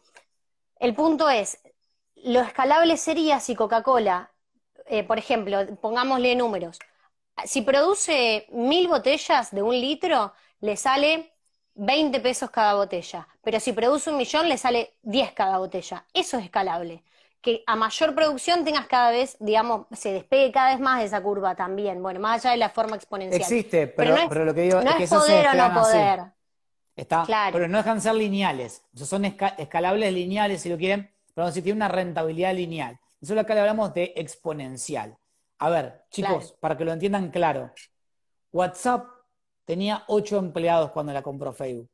El punto es, lo escalable sería si Coca-Cola, eh, por ejemplo, pongámosle números, si produce mil botellas de un litro, le sale 20 pesos cada botella, pero si produce un millón, le sale 10 cada botella. Eso es escalable que a mayor producción tengas cada vez, digamos, se despegue cada vez más de esa curva también. Bueno, más allá de la forma exponencial. Existe, pero, lo que digo es, que poder ah, Está, claro. Pero no dejan ser lineales. son escalables lineales, si lo quieren, pero si tiene una rentabilidad lineal. Nosotros acá le hablamos de exponencial. A ver, chicos, para que lo entiendan claro, WhatsApp tenía ocho empleados cuando la compró Facebook.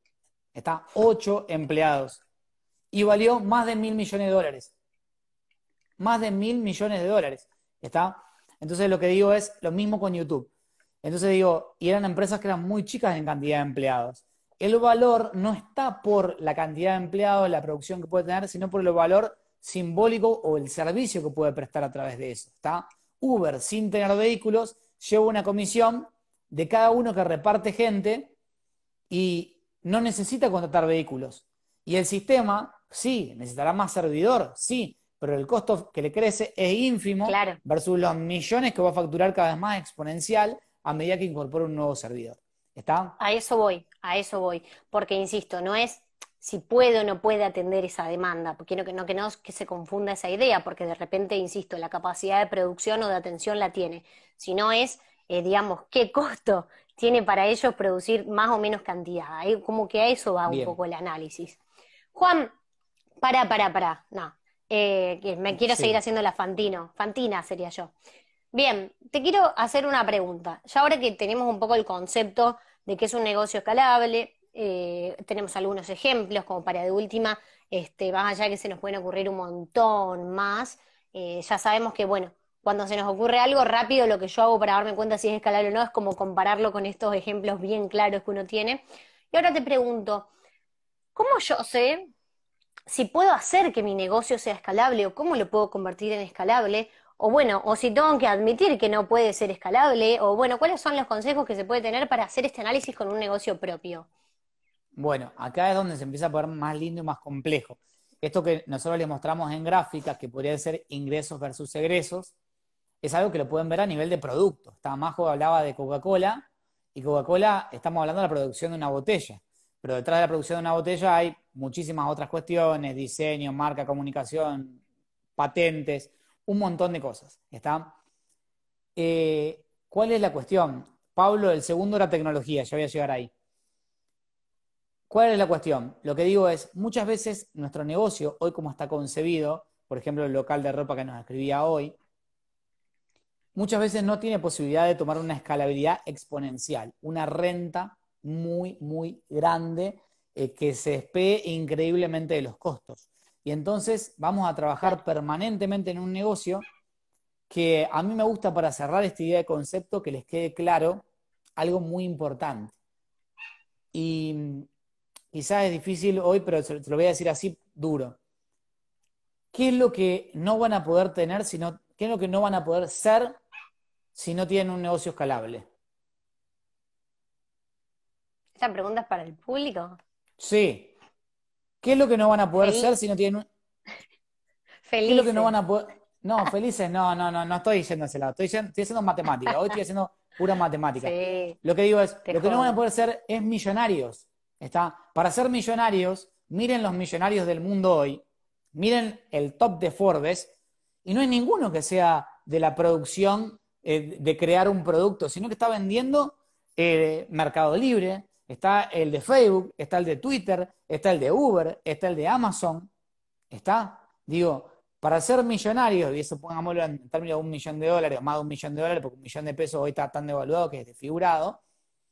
Está, ocho empleados. Y valió más de mil millones de dólares más de mil millones de dólares. ¿Está? Entonces lo que digo es lo mismo con YouTube. Entonces digo, y eran empresas que eran muy chicas en cantidad de empleados. El valor no está por la cantidad de empleados, la producción que puede tener, sino por el valor simbólico o el servicio que puede prestar a través de eso. ¿Está? Uber, sin tener vehículos, lleva una comisión de cada uno que reparte gente y no necesita contratar vehículos. Y el sistema, sí, necesitará más servidor, sí, pero el costo que le crece es ínfimo versus los millones que va a facturar cada vez más exponencial a medida que incorpora un nuevo servidor. ¿Está? A eso voy, a eso voy, porque insisto, no es si puedo o no puede atender esa demanda, porque no, no, que no se confunda esa idea, porque de repente, insisto, la capacidad de producción o de atención la tiene, sino es, eh, digamos, qué costo tiene para ellos producir más o menos cantidad, como que a eso va un poco el análisis. Juan, para, para, para, no, eh, me quiero seguir haciendo la Fantino. Fantina sería yo. Bien, te quiero hacer una pregunta. Ya ahora que tenemos un poco el concepto de que es un negocio escalable, eh, tenemos algunos ejemplos, como para de última, este, más allá que se nos pueden ocurrir un montón más, eh, ya sabemos que, bueno, cuando se nos ocurre algo rápido, lo que yo hago para darme cuenta si es escalable o no es como compararlo con estos ejemplos bien claros que uno tiene. Y ahora te pregunto, ¿cómo yo sé si puedo hacer que mi negocio sea escalable o cómo lo puedo convertir en escalable, o bueno, o si tengo que admitir que no puede ser escalable, o bueno, ¿cuáles son los consejos que se puede tener para hacer este análisis con un negocio propio? Bueno, acá es donde se empieza a poner más lindo y más complejo. Esto que nosotros les mostramos en gráficas, que podrían ser ingresos versus egresos, es algo que lo pueden ver a nivel de producto. Está Majo hablaba de Coca-Cola, y Coca-Cola, estamos hablando de la producción de una botella pero detrás de la producción de una botella hay muchísimas otras cuestiones, diseño, marca, comunicación, patentes, un montón de cosas. ¿Está? Eh, ¿Cuál es la cuestión? Pablo, el segundo era tecnología, ya voy a llegar ahí. ¿Cuál es la cuestión? Lo que digo es, muchas veces nuestro negocio, hoy como está concebido, por ejemplo, el local de ropa que nos escribía hoy, muchas veces no tiene posibilidad de tomar una escalabilidad exponencial, una renta muy, muy grande eh, que se despee increíblemente de los costos. Y entonces vamos a trabajar permanentemente en un negocio que a mí me gusta para cerrar esta idea de concepto que les quede claro algo muy importante. Y quizás es difícil hoy, pero te lo voy a decir así duro. ¿Qué es lo que no van a poder tener, sino, qué es lo que no van a poder ser si no tienen un negocio escalable? ¿Esta pregunta es para el público? Sí. ¿Qué es lo que no van a poder ser si no tienen un... Felices. ¿Qué es lo que no van a poder...? No, felices, no, no, no, no estoy diciendo ese lado. Estoy, haciendo matemática. Hoy estoy haciendo pura matemática. lo que digo es, lo que no van a poder ser es millonarios. ¿está? Para ser millonarios, miren los millonarios del mundo hoy, miren el top de Forbes, y no hay ninguno que sea de la producción eh, de crear un producto, sino que está vendiendo eh, Mercado Libre, Está el de Facebook, está el de Twitter, está el de Uber, está el de Amazon. Está, digo, para ser millonarios, y eso pongámoslo en términos de un millón de dólares, más de un millón de dólares, porque un millón de pesos hoy está tan devaluado que es desfigurado,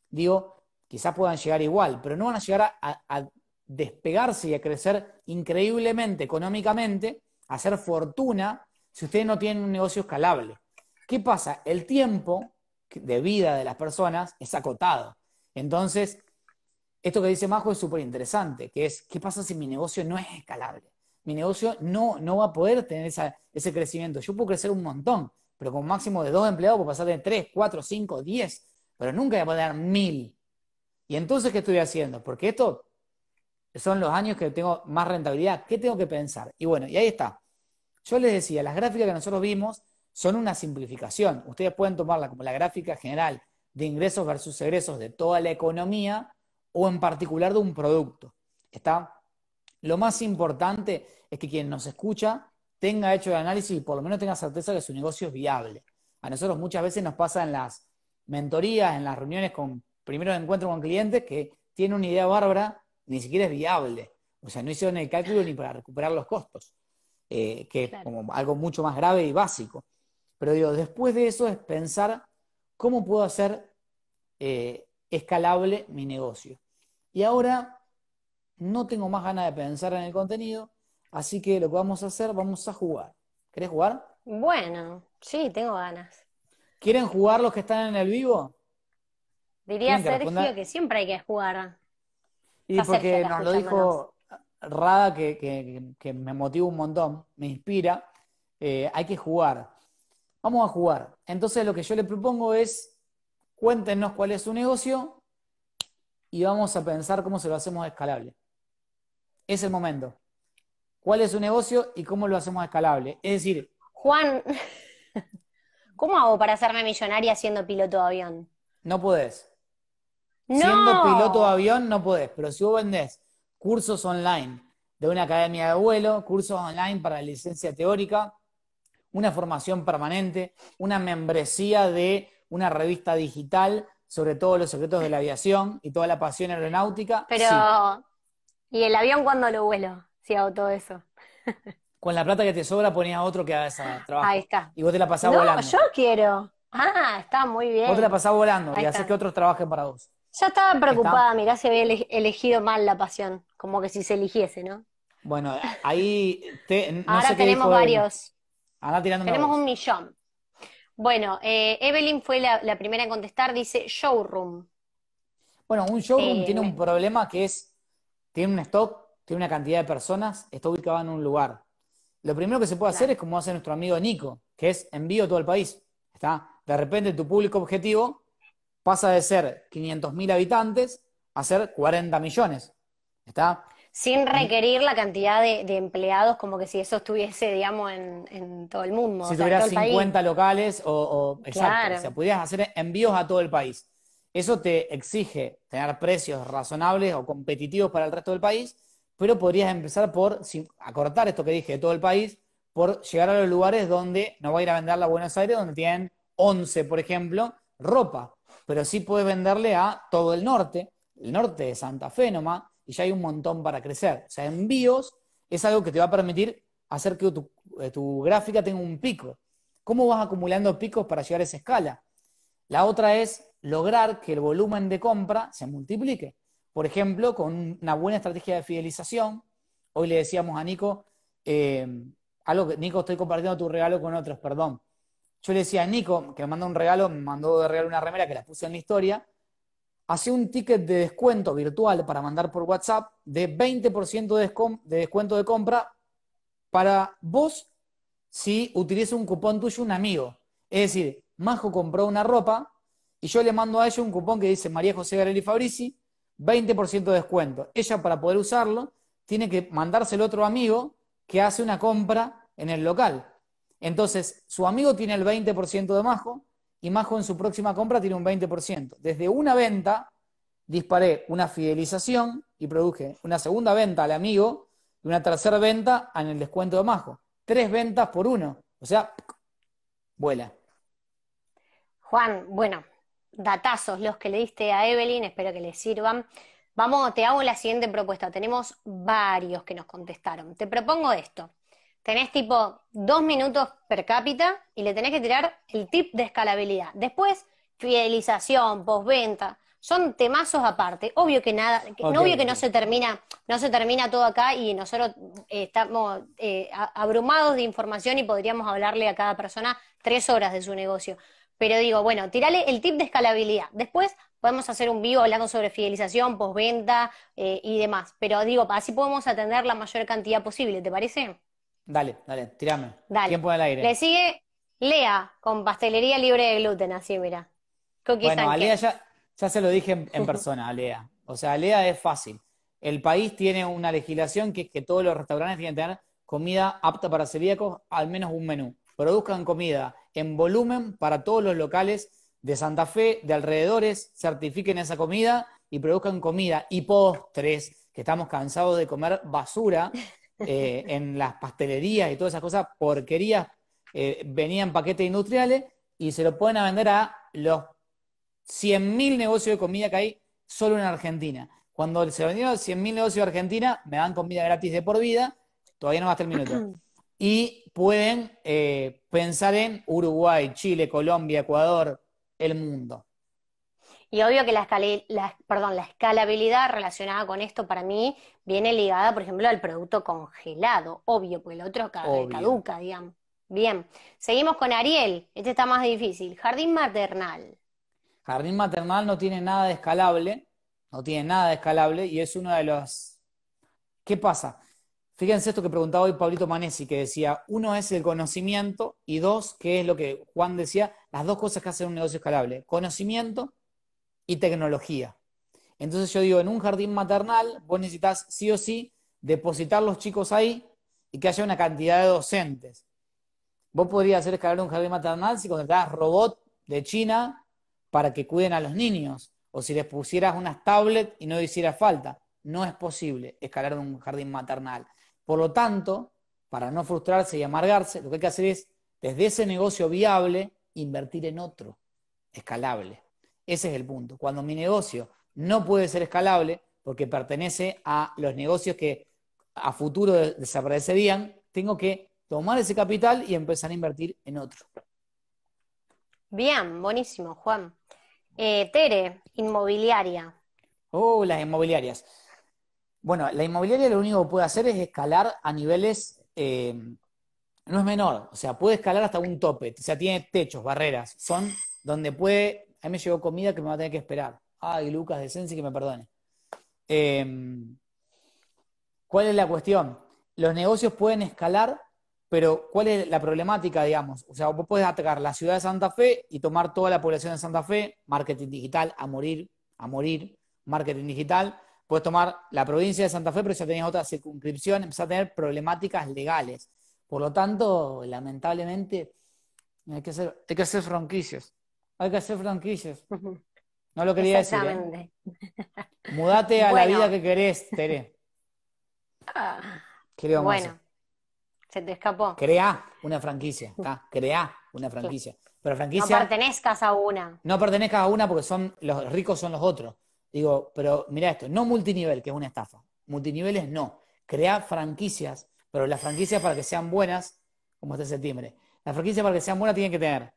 digo, quizás puedan llegar igual, pero no van a llegar a, a despegarse y a crecer increíblemente económicamente, a hacer fortuna, si ustedes no tienen un negocio escalable. ¿Qué pasa? El tiempo de vida de las personas es acotado. Entonces, esto que dice Majo es súper interesante, que es, ¿qué pasa si mi negocio no es escalable? Mi negocio no, no va a poder tener ese crecimiento. Yo puedo crecer un montón, pero con un máximo de dos empleados puedo pasar de tres, cuatro, cinco, diez, pero nunca voy a poder mil. Y entonces, ¿qué estoy haciendo? Porque estos son los años que tengo más rentabilidad. ¿Qué tengo que pensar? Y bueno, y ahí está. Yo les decía, las gráficas que nosotros vimos son una simplificación. Ustedes pueden tomarla como la gráfica general de ingresos versus egresos de toda la economía o en particular de un producto. ¿Está? Lo más importante es que quien nos escucha tenga hecho el análisis y por lo menos tenga certeza de que su negocio es viable. A nosotros muchas veces nos pasa en las mentorías, en las reuniones con primeros encuentros con clientes que tiene una idea bárbara ni siquiera es viable. O sea, no hicieron el cálculo ni para recuperar los costos, eh, que es como algo mucho más grave y básico. Pero digo, después de eso es pensar cómo puedo hacer eh, escalable mi negocio. Y ahora no tengo más ganas de pensar en el contenido, así que lo que vamos a hacer, vamos a jugar. ¿Querés jugar? Bueno, sí, tengo ganas. ¿Quieren jugar los que están en el vivo? Diría Sergio que siempre hay que jugar. Y porque nos lo dijo Rada, que, me motiva un montón, me inspira, eh, hay que jugar. Vamos a jugar. Entonces lo que yo le propongo es, cuéntenos cuál es su negocio y vamos a pensar cómo se lo hacemos escalable. Es el momento. ¿Cuál es su negocio y cómo lo hacemos escalable? Es decir... Juan, ¿cómo hago para hacerme millonaria siendo piloto de avión? No puedes Siendo piloto de avión no puedes pero si vos vendés cursos online de una academia de vuelo, cursos online para licencia teórica, una formación permanente, una membresía de una revista digital, sobre todo los secretos de la aviación y toda la pasión aeronáutica. Pero, ¿y el avión cuándo lo vuelo? Si hago todo eso. Con la plata que te sobra ponía otro que haga ese trabajo. Ahí está. Y vos te la pasás no, volando. yo quiero. Ah, está muy bien. Vos te la pasás volando y haces que otros trabajen para vos. Ya estaba preocupada, mira mirá si había elegido mal la pasión, como que si se eligiese, ¿no? Bueno, ahí Ahora tenemos varios. Ahora tirando Tenemos un millón. Bueno, eh, Evelyn fue la, primera en contestar, dice showroom. Bueno, un showroom eh, tiene un problema que es, tiene un stock, tiene una cantidad de personas, está ubicado en un lugar. Lo primero que se puede hacer es como hace nuestro amigo Nico, que es envío todo el país. ¿está? De repente tu público objetivo pasa de ser 500.000 habitantes a ser 40 millones. ¿está? sin requerir la cantidad de, empleados como que si eso estuviese, digamos, en, todo el mundo. Si tuvieras 50 locales o, o exacto, claro. o sea, pudieras hacer envíos a todo el país. Eso te exige tener precios razonables o competitivos para el resto del país, pero podrías empezar por acortar esto que dije de todo el país, por llegar a los lugares donde no va a ir a venderla a Buenos Aires, donde tienen 11, por ejemplo, ropa, pero sí puedes venderle a todo el norte, el norte de Santa Fe nomás, y ya hay un montón para crecer. O sea, envíos es algo que te va a permitir hacer que eh, tu, gráfica tenga un pico. ¿Cómo vas acumulando picos para llegar a esa escala? La otra es lograr que el volumen de compra se multiplique. Por ejemplo, con una buena estrategia de fidelización. Hoy le decíamos a Nico, eh, algo que, Nico, estoy compartiendo tu regalo con otros, perdón. Yo le decía a Nico, que me mandó un regalo, me mandó de regalo una remera que la puse en la historia, hace un ticket de descuento virtual para mandar por WhatsApp de 20% de, descuento de compra para vos si utiliza un cupón tuyo un amigo. Es decir, Majo compró una ropa y yo le mando a ella un cupón que dice María José Garelli Fabrici, 20% de descuento. Ella para poder usarlo tiene que mandárselo a otro amigo que hace una compra en el local. Entonces, su amigo tiene el 20% de Majo, y Majo en su próxima compra tiene un 20%. Desde una venta disparé una fidelización y produje una segunda venta al amigo y una tercera venta en el descuento de Majo. Tres ventas por uno. O sea, vuela. Juan, bueno, datazos los que le diste a Evelyn, espero que les sirvan. Vamos, te hago la siguiente propuesta. Tenemos varios que nos contestaron. Te propongo esto tenés tipo dos minutos per cápita y le tenés que tirar el tip de escalabilidad. Después, fidelización, postventa, son temazos aparte. Obvio que nada, obvio que no se termina, no se termina todo acá y nosotros eh, estamos eh, abrumados de información y podríamos hablarle a cada persona tres horas de su negocio. Pero digo, bueno, tirale el tip de escalabilidad. Después podemos hacer un vivo hablando sobre fidelización, postventa eh, y demás. Pero digo, así podemos atender la mayor cantidad posible, ¿te parece? Dale, dale, tirame. Dale. Tiempo en el aire. Le sigue Lea con pastelería libre de gluten, así, mira. bueno, a Lea ya, se lo dije en, persona, a Lea. O sea, Lea es fácil. El país tiene una legislación que es que todos los restaurantes tienen que tener comida apta para celíacos, al menos un menú. Produzcan comida en volumen para todos los locales de Santa Fe, de alrededores, certifiquen esa comida y produzcan comida y postres, que estamos cansados de comer basura Eh, en las pastelerías y todas esas cosas, porquerías, eh, venían paquetes industriales y se lo pueden vender a los 100.000 negocios de comida que hay solo en Argentina. Cuando se vendieron 100.000 negocios de Argentina, me dan comida gratis de por vida, todavía no basta el minuto. Y pueden eh, pensar en Uruguay, Chile, Colombia, Ecuador, el mundo. Y obvio que la, perdón, la escalabilidad relacionada con esto para mí viene ligada, por ejemplo, al producto congelado, obvio, porque el otro caduca, digamos. Bien, seguimos con Ariel, este está más difícil. Jardín maternal. Jardín maternal no tiene nada de escalable, no tiene nada de escalable y es uno de los... ¿Qué pasa? Fíjense esto que preguntaba hoy Pablito Manesi, que decía, uno es el conocimiento y dos, que es lo que Juan decía, las dos cosas que hacen un negocio escalable, conocimiento y tecnología. Entonces yo digo, en un jardín maternal vos necesitas sí o sí depositar los chicos ahí y que haya una cantidad de docentes. Vos podrías hacer escalar un jardín maternal si contratás robot de China para que cuiden a los niños o si les pusieras unas tablets y no hiciera falta. No es posible escalar un jardín maternal. Por lo tanto, para no frustrarse y amargarse, lo que hay que hacer es, desde ese negocio viable, invertir en otro, escalable. Ese es el punto. Cuando mi negocio no puede ser escalable porque pertenece a los negocios que a futuro desaparecerían, tengo que tomar ese capital y empezar a invertir en otro. Bien, buenísimo, Juan. Eh, Tere, inmobiliaria. Oh, las inmobiliarias. Bueno, la inmobiliaria lo único que puede hacer es escalar a niveles, eh, no es menor, o sea, puede escalar hasta un tope, o sea, tiene techos, barreras, son donde puede a mí me llegó comida que me va a tener que esperar. Ay, Lucas de Sensi, que me perdone. Em, ¿Cuál es la cuestión? Los negocios pueden escalar, pero ¿cuál es la problemática, digamos? O sea, vos podés atacar la ciudad de Santa Fe y tomar toda la población de Santa Fe, marketing digital, a morir, a morir, marketing digital. Puedes tomar la provincia de Santa Fe, pero ya tenés otra circunscripción, empezás a tener problemáticas legales. Por lo tanto, lamentablemente, hay que hacer hay que hay que hacer franquicias. No lo quería decir. ¿eh? Mudate a la vida que querés, Tere. Ah. bueno, se te escapó. Crea una franquicia, está. crea una franquicia. Pero franquicia. No pertenezcas a una. No pertenezcas a una porque son los ricos son los otros. Digo, pero mira esto, no multinivel, que es una estafa. Multiniveles no. Crea franquicias, pero las franquicias para que sean buenas, como este septiembre, las franquicias para que sean buenas tienen que tener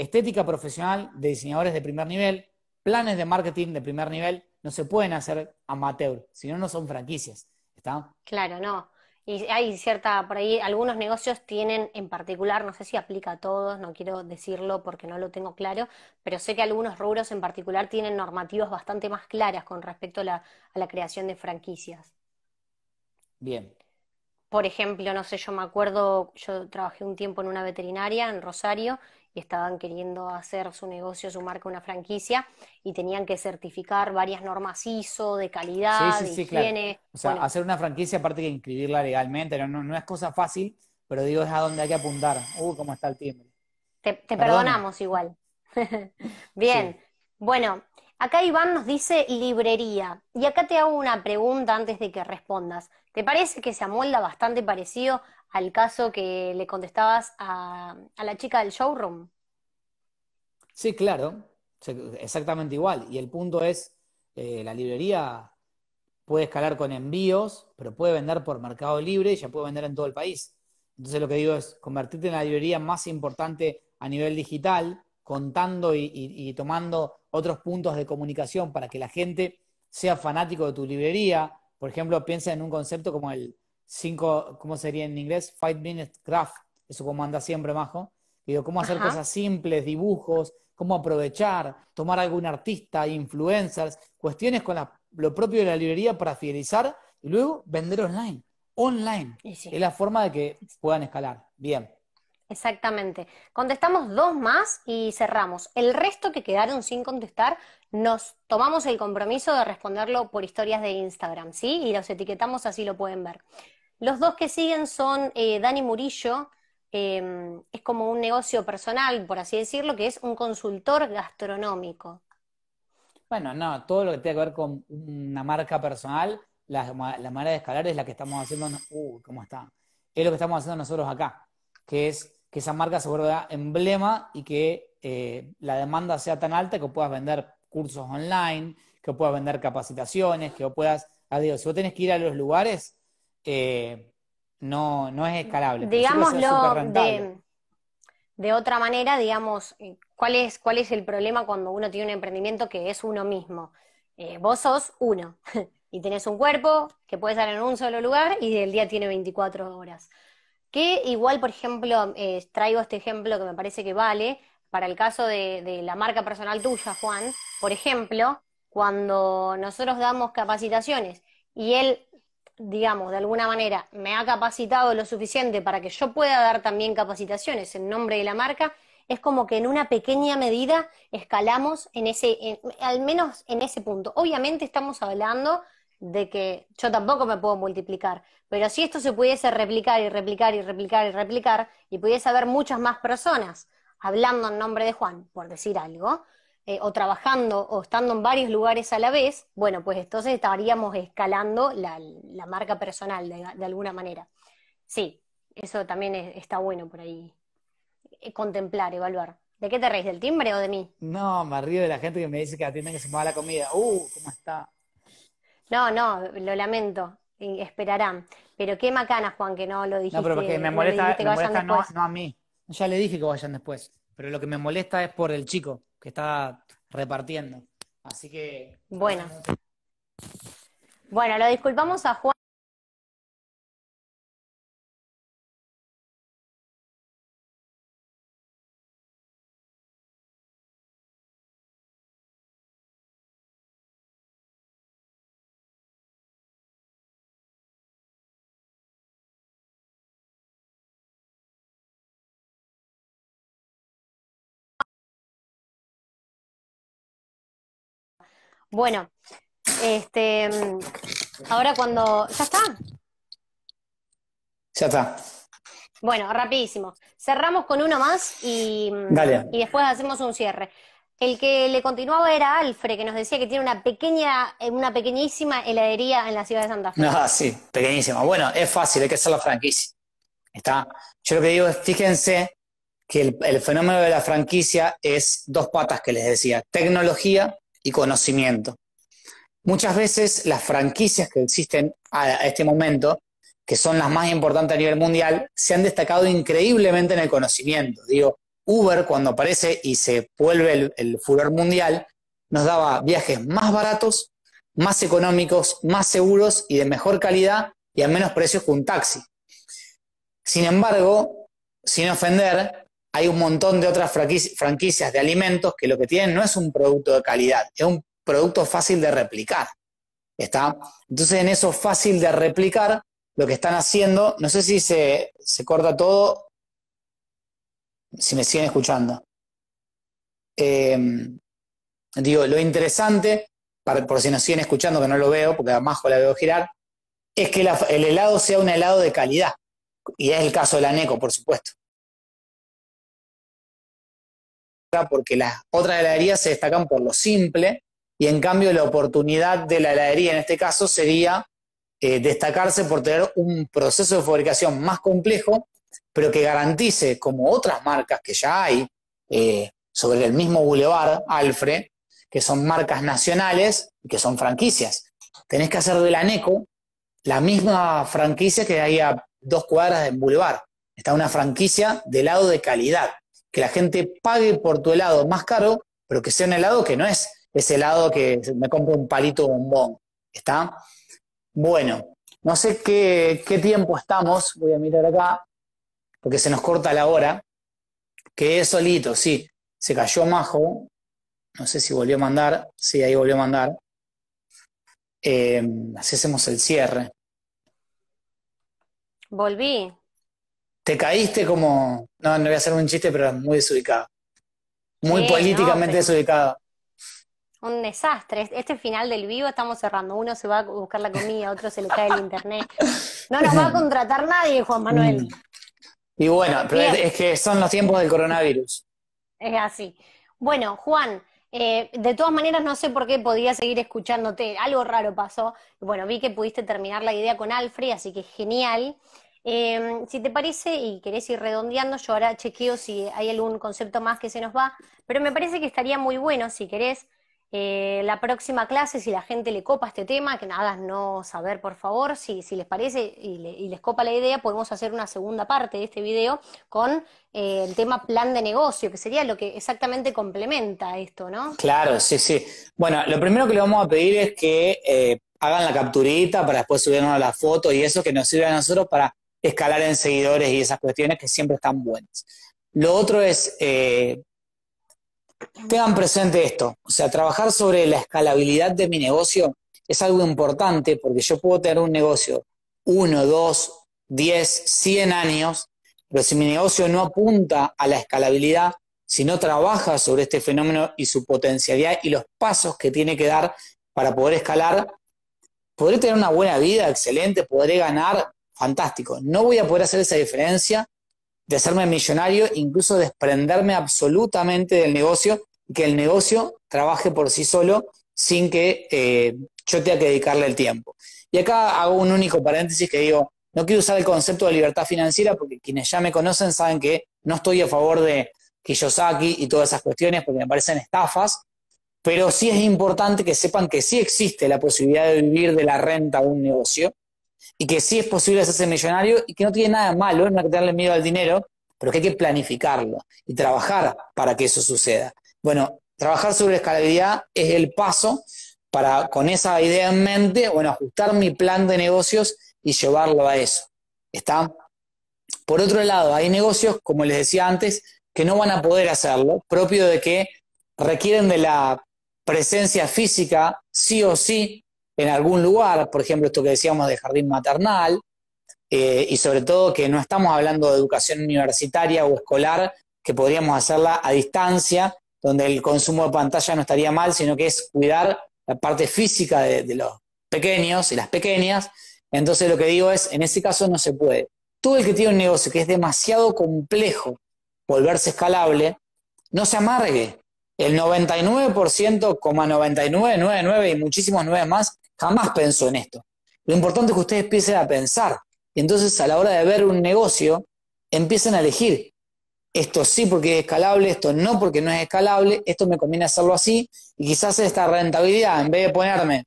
estética profesional de diseñadores de primer nivel, planes de marketing de primer nivel, no se pueden hacer amateur, si no, no son franquicias. ¿Está? Claro, no. Y hay cierta, por ahí, algunos negocios tienen en particular, no sé si aplica a todos, no quiero decirlo porque no lo tengo claro, pero sé que algunos rubros en particular tienen normativas bastante más claras con respecto a la, a la creación de franquicias. Bien. Por ejemplo, no sé, yo me acuerdo, yo trabajé un tiempo en una veterinaria en Rosario y estaban queriendo hacer su negocio, su marca, una franquicia y tenían que certificar varias normas ISO de calidad, O sea, hacer una franquicia aparte que inscribirla legalmente, no, es cosa fácil, pero digo es a donde hay que apuntar. Uy, cómo está el tiempo. Te, perdonamos igual. Bien, bueno, Acá Iván nos dice librería. Y acá te hago una pregunta antes de que respondas. ¿Te parece que se amolda bastante parecido al caso que le contestabas a, la chica del showroom. Sí, claro, exactamente igual. Y el punto es, eh, la librería puede escalar con envíos, pero puede vender por mercado libre y ya puede vender en todo el país. Entonces lo que digo es convertirte en la librería más importante a nivel digital, contando y tomando otros puntos de comunicación para que la gente sea fanático de tu librería. Por ejemplo, piensa en un concepto como el, cinco, ¿cómo sería en inglés? Five minutes craft, eso como anda siempre, Majo. Digo, cómo hacer cosas simples, dibujos, cómo aprovechar, tomar algún artista, influencers, cuestiones con lo propio de la librería para fidelizar y luego vender online. Online. Es la forma de que puedan escalar. Bien. Exactamente. Contestamos dos más y cerramos. El resto que quedaron sin contestar, nos tomamos el compromiso de responderlo por historias de Instagram, ¿sí? Y los etiquetamos así lo pueden ver. Los dos que siguen son eh, Dani Murillo, em, es como un negocio personal, por así decirlo, que es un consultor gastronómico. Bueno, no, todo lo que tiene que ver con una marca personal, la, manera de escalar es la que estamos haciendo, uh, ¿cómo está? Es lo que estamos haciendo nosotros acá, que es que esa marca se vuelva emblema y que eh, la demanda sea tan alta que puedas vender cursos online, que puedas vender capacitaciones, que puedas, adiós, si vos tenés que ir a los lugares, eh, no, no es escalable. Digámoslo de, de, otra manera, digamos, eh, ¿cuál es, ¿cuál es el problema cuando uno tiene un emprendimiento que es uno mismo? Eh, vos sos uno y tenés un cuerpo que puede estar en un solo lugar y el día tiene 24 horas. Que igual, por ejemplo, traigo este ejemplo que me parece que vale para el caso de, de la marca personal tuya, Juan. Por ejemplo, cuando nosotros damos capacitaciones y él digamos, de alguna manera me ha capacitado lo suficiente para que yo pueda dar también capacitaciones en nombre de la marca, es como que en una pequeña medida escalamos en ese, al menos en ese punto. Obviamente estamos hablando de que yo tampoco me puedo multiplicar, pero si esto se pudiese replicar y replicar y replicar y replicar y pudiese haber muchas más personas hablando en nombre de Juan, por decir algo, eh, o trabajando o estando en varios lugares a la vez, bueno, pues entonces estaríamos escalando la, marca personal de, alguna manera. Sí, eso también está bueno por ahí, eh, contemplar, evaluar. ¿De qué te reís? ¿Del timbre o de mí? No, me río de la gente que me dice que atienden que se me va la comida. ¡Uh! ¿Cómo está? No, no, lo lamento. Esperarán. Pero qué macana, Juan, que no lo dijiste. No, pero me molesta, no, a mí. Ya le dije que vayan después. Pero lo que me molesta es por el chico que está repartiendo. Así que. Bueno. Bueno, lo disculpamos a Juan. Bueno, este, ahora cuando... ¿Ya está? Ya está. Bueno, rapidísimo. Cerramos con uno más y, y después hacemos un cierre. El que le continuaba era Alfred, que nos decía que tiene una pequeña, una pequeñísima heladería en la ciudad de Santa Fe. Ah, sí, pequeñísima. Bueno, es fácil, hay que hacer la franquicia. Está. Yo lo que digo es, fíjense que el fenómeno de la franquicia es dos patas que les decía, tecnología y conocimiento. Muchas veces las franquicias que existen a este momento, que son las más importantes a nivel mundial, se han destacado increíblemente en el conocimiento. Digo, Uber cuando aparece y se vuelve el, el furor mundial, nos daba viajes más baratos, más económicos, más seguros y de mejor calidad y a menos precios que un taxi. Sin embargo, sin ofender, hay un montón de otras franquicias de alimentos que lo que tienen no es un producto de calidad, es un producto fácil de replicar. ¿Está? Entonces, en eso fácil de replicar, lo que están haciendo, no sé si se, corta todo, si me siguen escuchando. Em, digo, lo interesante, por si nos siguen escuchando, que no lo veo, porque Majo la veo girar, es que el helado sea un helado de calidad. Y es el caso de la aneco, por supuesto. porque las otras heladerías se destacan por lo simple y en cambio la oportunidad de la heladería en este caso sería eh, destacarse por tener un proceso de fabricación más complejo, pero que garantice, como otras marcas que ya hay eh, sobre el mismo bulevar, Alfred, que son marcas nacionales y que son franquicias. Tenés que hacer de la NECO la misma franquicia que hay a dos cuadras en bulevar. Está una franquicia de lado de calidad que la gente pague por tu helado más caro, pero que sea un helado que no es ese helado que me compro un palito bombón. ¿Está? Bueno, no sé qué, tiempo estamos, voy a mirar acá, porque se nos corta la hora. es, solito, sí. Se cayó Majo. No sé si volvió a mandar. Sí, ahí volvió a mandar. Eh, así hacemos el cierre. Volví te caíste como, no, no voy a hacer un chiste, pero muy desubicado. Muy políticamente desubicado. Un desastre. Este, este final del vivo estamos cerrando. Uno se va a buscar la comida, otro se le cae el internet. No nos va a contratar nadie, Juan Manuel. Y bueno, pero es, que son los tiempos del coronavirus. Es así. Bueno, Juan, eh, de todas maneras, no sé por qué podía seguir escuchándote. Algo raro pasó. Bueno, vi que pudiste terminar la idea con Alfred, así que genial. Em, si te parece y querés ir redondeando, yo ahora chequeo si hay algún concepto más que se nos va, pero me parece que estaría muy bueno si querés eh, la próxima clase, si la gente le copa este tema, que nada no saber por favor, si, les parece y, les copa la idea, podemos hacer una segunda parte de este video con eh, el tema plan de negocio, que sería lo que exactamente complementa esto, ¿no? Claro, sí, sí. Bueno, lo primero que le vamos a pedir es que eh, hagan la capturita para después subirnos a la foto y eso que nos sirve a nosotros para escalar en seguidores y esas cuestiones que siempre están buenas. Lo otro es, eh, tengan presente esto, o sea, trabajar sobre la escalabilidad de mi negocio es algo importante porque yo puedo tener un negocio 1, 2, 10, 100 años, pero si mi negocio no apunta a la escalabilidad, si no trabaja sobre este fenómeno y su potencialidad y los pasos que tiene que dar para poder escalar, podré tener una buena vida, excelente, podré ganar, fantástico. No voy a poder hacer esa diferencia de hacerme millonario, incluso desprenderme absolutamente del negocio, que el negocio trabaje por sí solo sin que eh, yo tenga que dedicarle el tiempo. Y acá hago un único paréntesis que digo, no quiero usar el concepto de libertad financiera porque quienes ya me conocen saben que no estoy a favor de Kiyosaki y todas esas cuestiones porque me parecen estafas, pero sí es importante que sepan que sí existe la posibilidad de vivir de la renta de un negocio y que sí es posible hacerse millonario y que no tiene nada malo, no hay que tenerle miedo al dinero, pero que hay que planificarlo y trabajar para que eso suceda. Bueno, trabajar sobre escalabilidad es el paso para, con esa idea en mente, bueno, ajustar mi plan de negocios y llevarlo a eso. ¿Está? Por otro lado, hay negocios, como les decía antes, que no van a poder hacerlo, propio de que requieren de la presencia física, sí o sí, en algún lugar, por ejemplo, esto que decíamos de jardín maternal, eh, y sobre todo que no estamos hablando de educación universitaria o escolar, que podríamos hacerla a distancia, donde el consumo de pantalla no estaría mal, sino que es cuidar la parte física de, los pequeños y las pequeñas. Entonces lo que digo es, en ese caso no se puede. Todo el que tiene un negocio que es demasiado complejo volverse escalable, no se amargue. El 99,9999 99, y muchísimos 9 más jamás pensó en esto. Lo importante es que ustedes empiecen a pensar. Y entonces a la hora de ver un negocio, empiecen a elegir. Esto sí porque es escalable, esto no porque no es escalable, esto me conviene hacerlo así. Y quizás esta rentabilidad, en vez de ponerme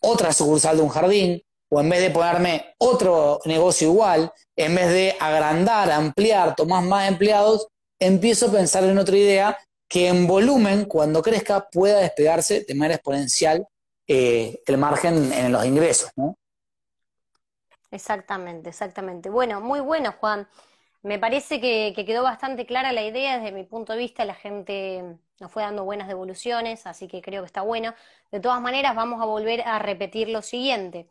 otra sucursal de un jardín, o en vez de ponerme otro negocio igual, en vez de agrandar, ampliar, tomar más empleados, empiezo a pensar en otra idea que en volumen, cuando crezca, pueda despegarse de manera exponencial eh, el margen en los ingresos, ¿no? Exactamente, exactamente. Bueno, muy bueno, Juan. Me parece que, que, quedó bastante clara la idea desde mi punto de vista. La gente nos fue dando buenas devoluciones, así que creo que está bueno. De todas maneras, vamos a volver a repetir lo siguiente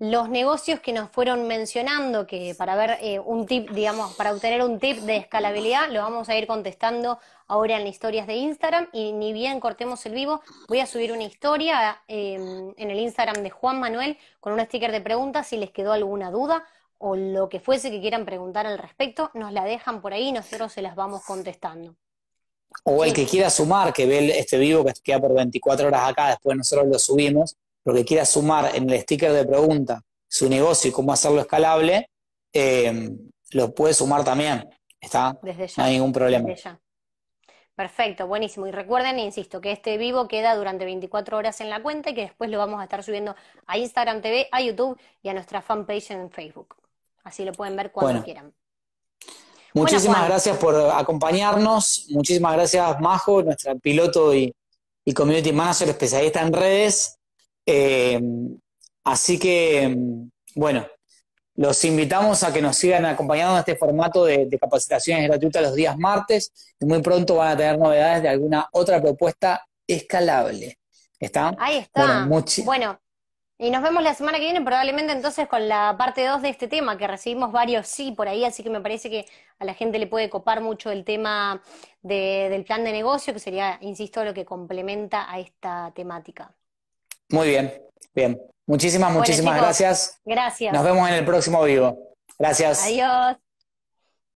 los negocios que nos fueron mencionando, que para ver eh, un tip, digamos, para obtener un tip de escalabilidad, lo vamos a ir contestando ahora en historias de Instagram. Y ni bien cortemos el vivo, voy a subir una historia em, en el Instagram de Juan Manuel con un sticker de preguntas si les quedó alguna duda o lo que fuese que quieran preguntar al respecto, nos la dejan por ahí y nosotros se las vamos contestando. O el que quiera sumar, que ve este vivo que queda por 24 horas acá, después nosotros lo subimos lo que quiera sumar en el sticker de pregunta su negocio y cómo hacerlo escalable, eh, lo puede sumar también. ¿Está? No hay ningún problema. Perfecto, buenísimo. Y recuerden, insisto, que este vivo queda durante 24 horas en la cuenta y que después lo vamos a estar subiendo a Instagram TV, a YouTube y a nuestra fanpage en Facebook. Así lo pueden ver cuando quieran. Muchísimas gracias por acompañarnos. Muchísimas gracias, Majo, nuestro piloto y, y community manager especialista en redes. Eh, así que, bueno, los invitamos a que nos sigan acompañando en este formato de, capacitaciones gratuitas los días martes y muy pronto van a tener novedades de alguna otra propuesta escalable. ¿Está? Ahí está. Bueno, y nos vemos la semana que viene probablemente entonces con la parte 2 de este tema, que recibimos varios sí por ahí, así que me parece que a la gente le puede copar mucho el tema del plan de negocio, que sería, insisto, lo que complementa a esta temática. Muy bien, bien. Muchísimas, muchísimas gracias. Gracias. Nos vemos en el próximo vivo. Gracias. Adiós.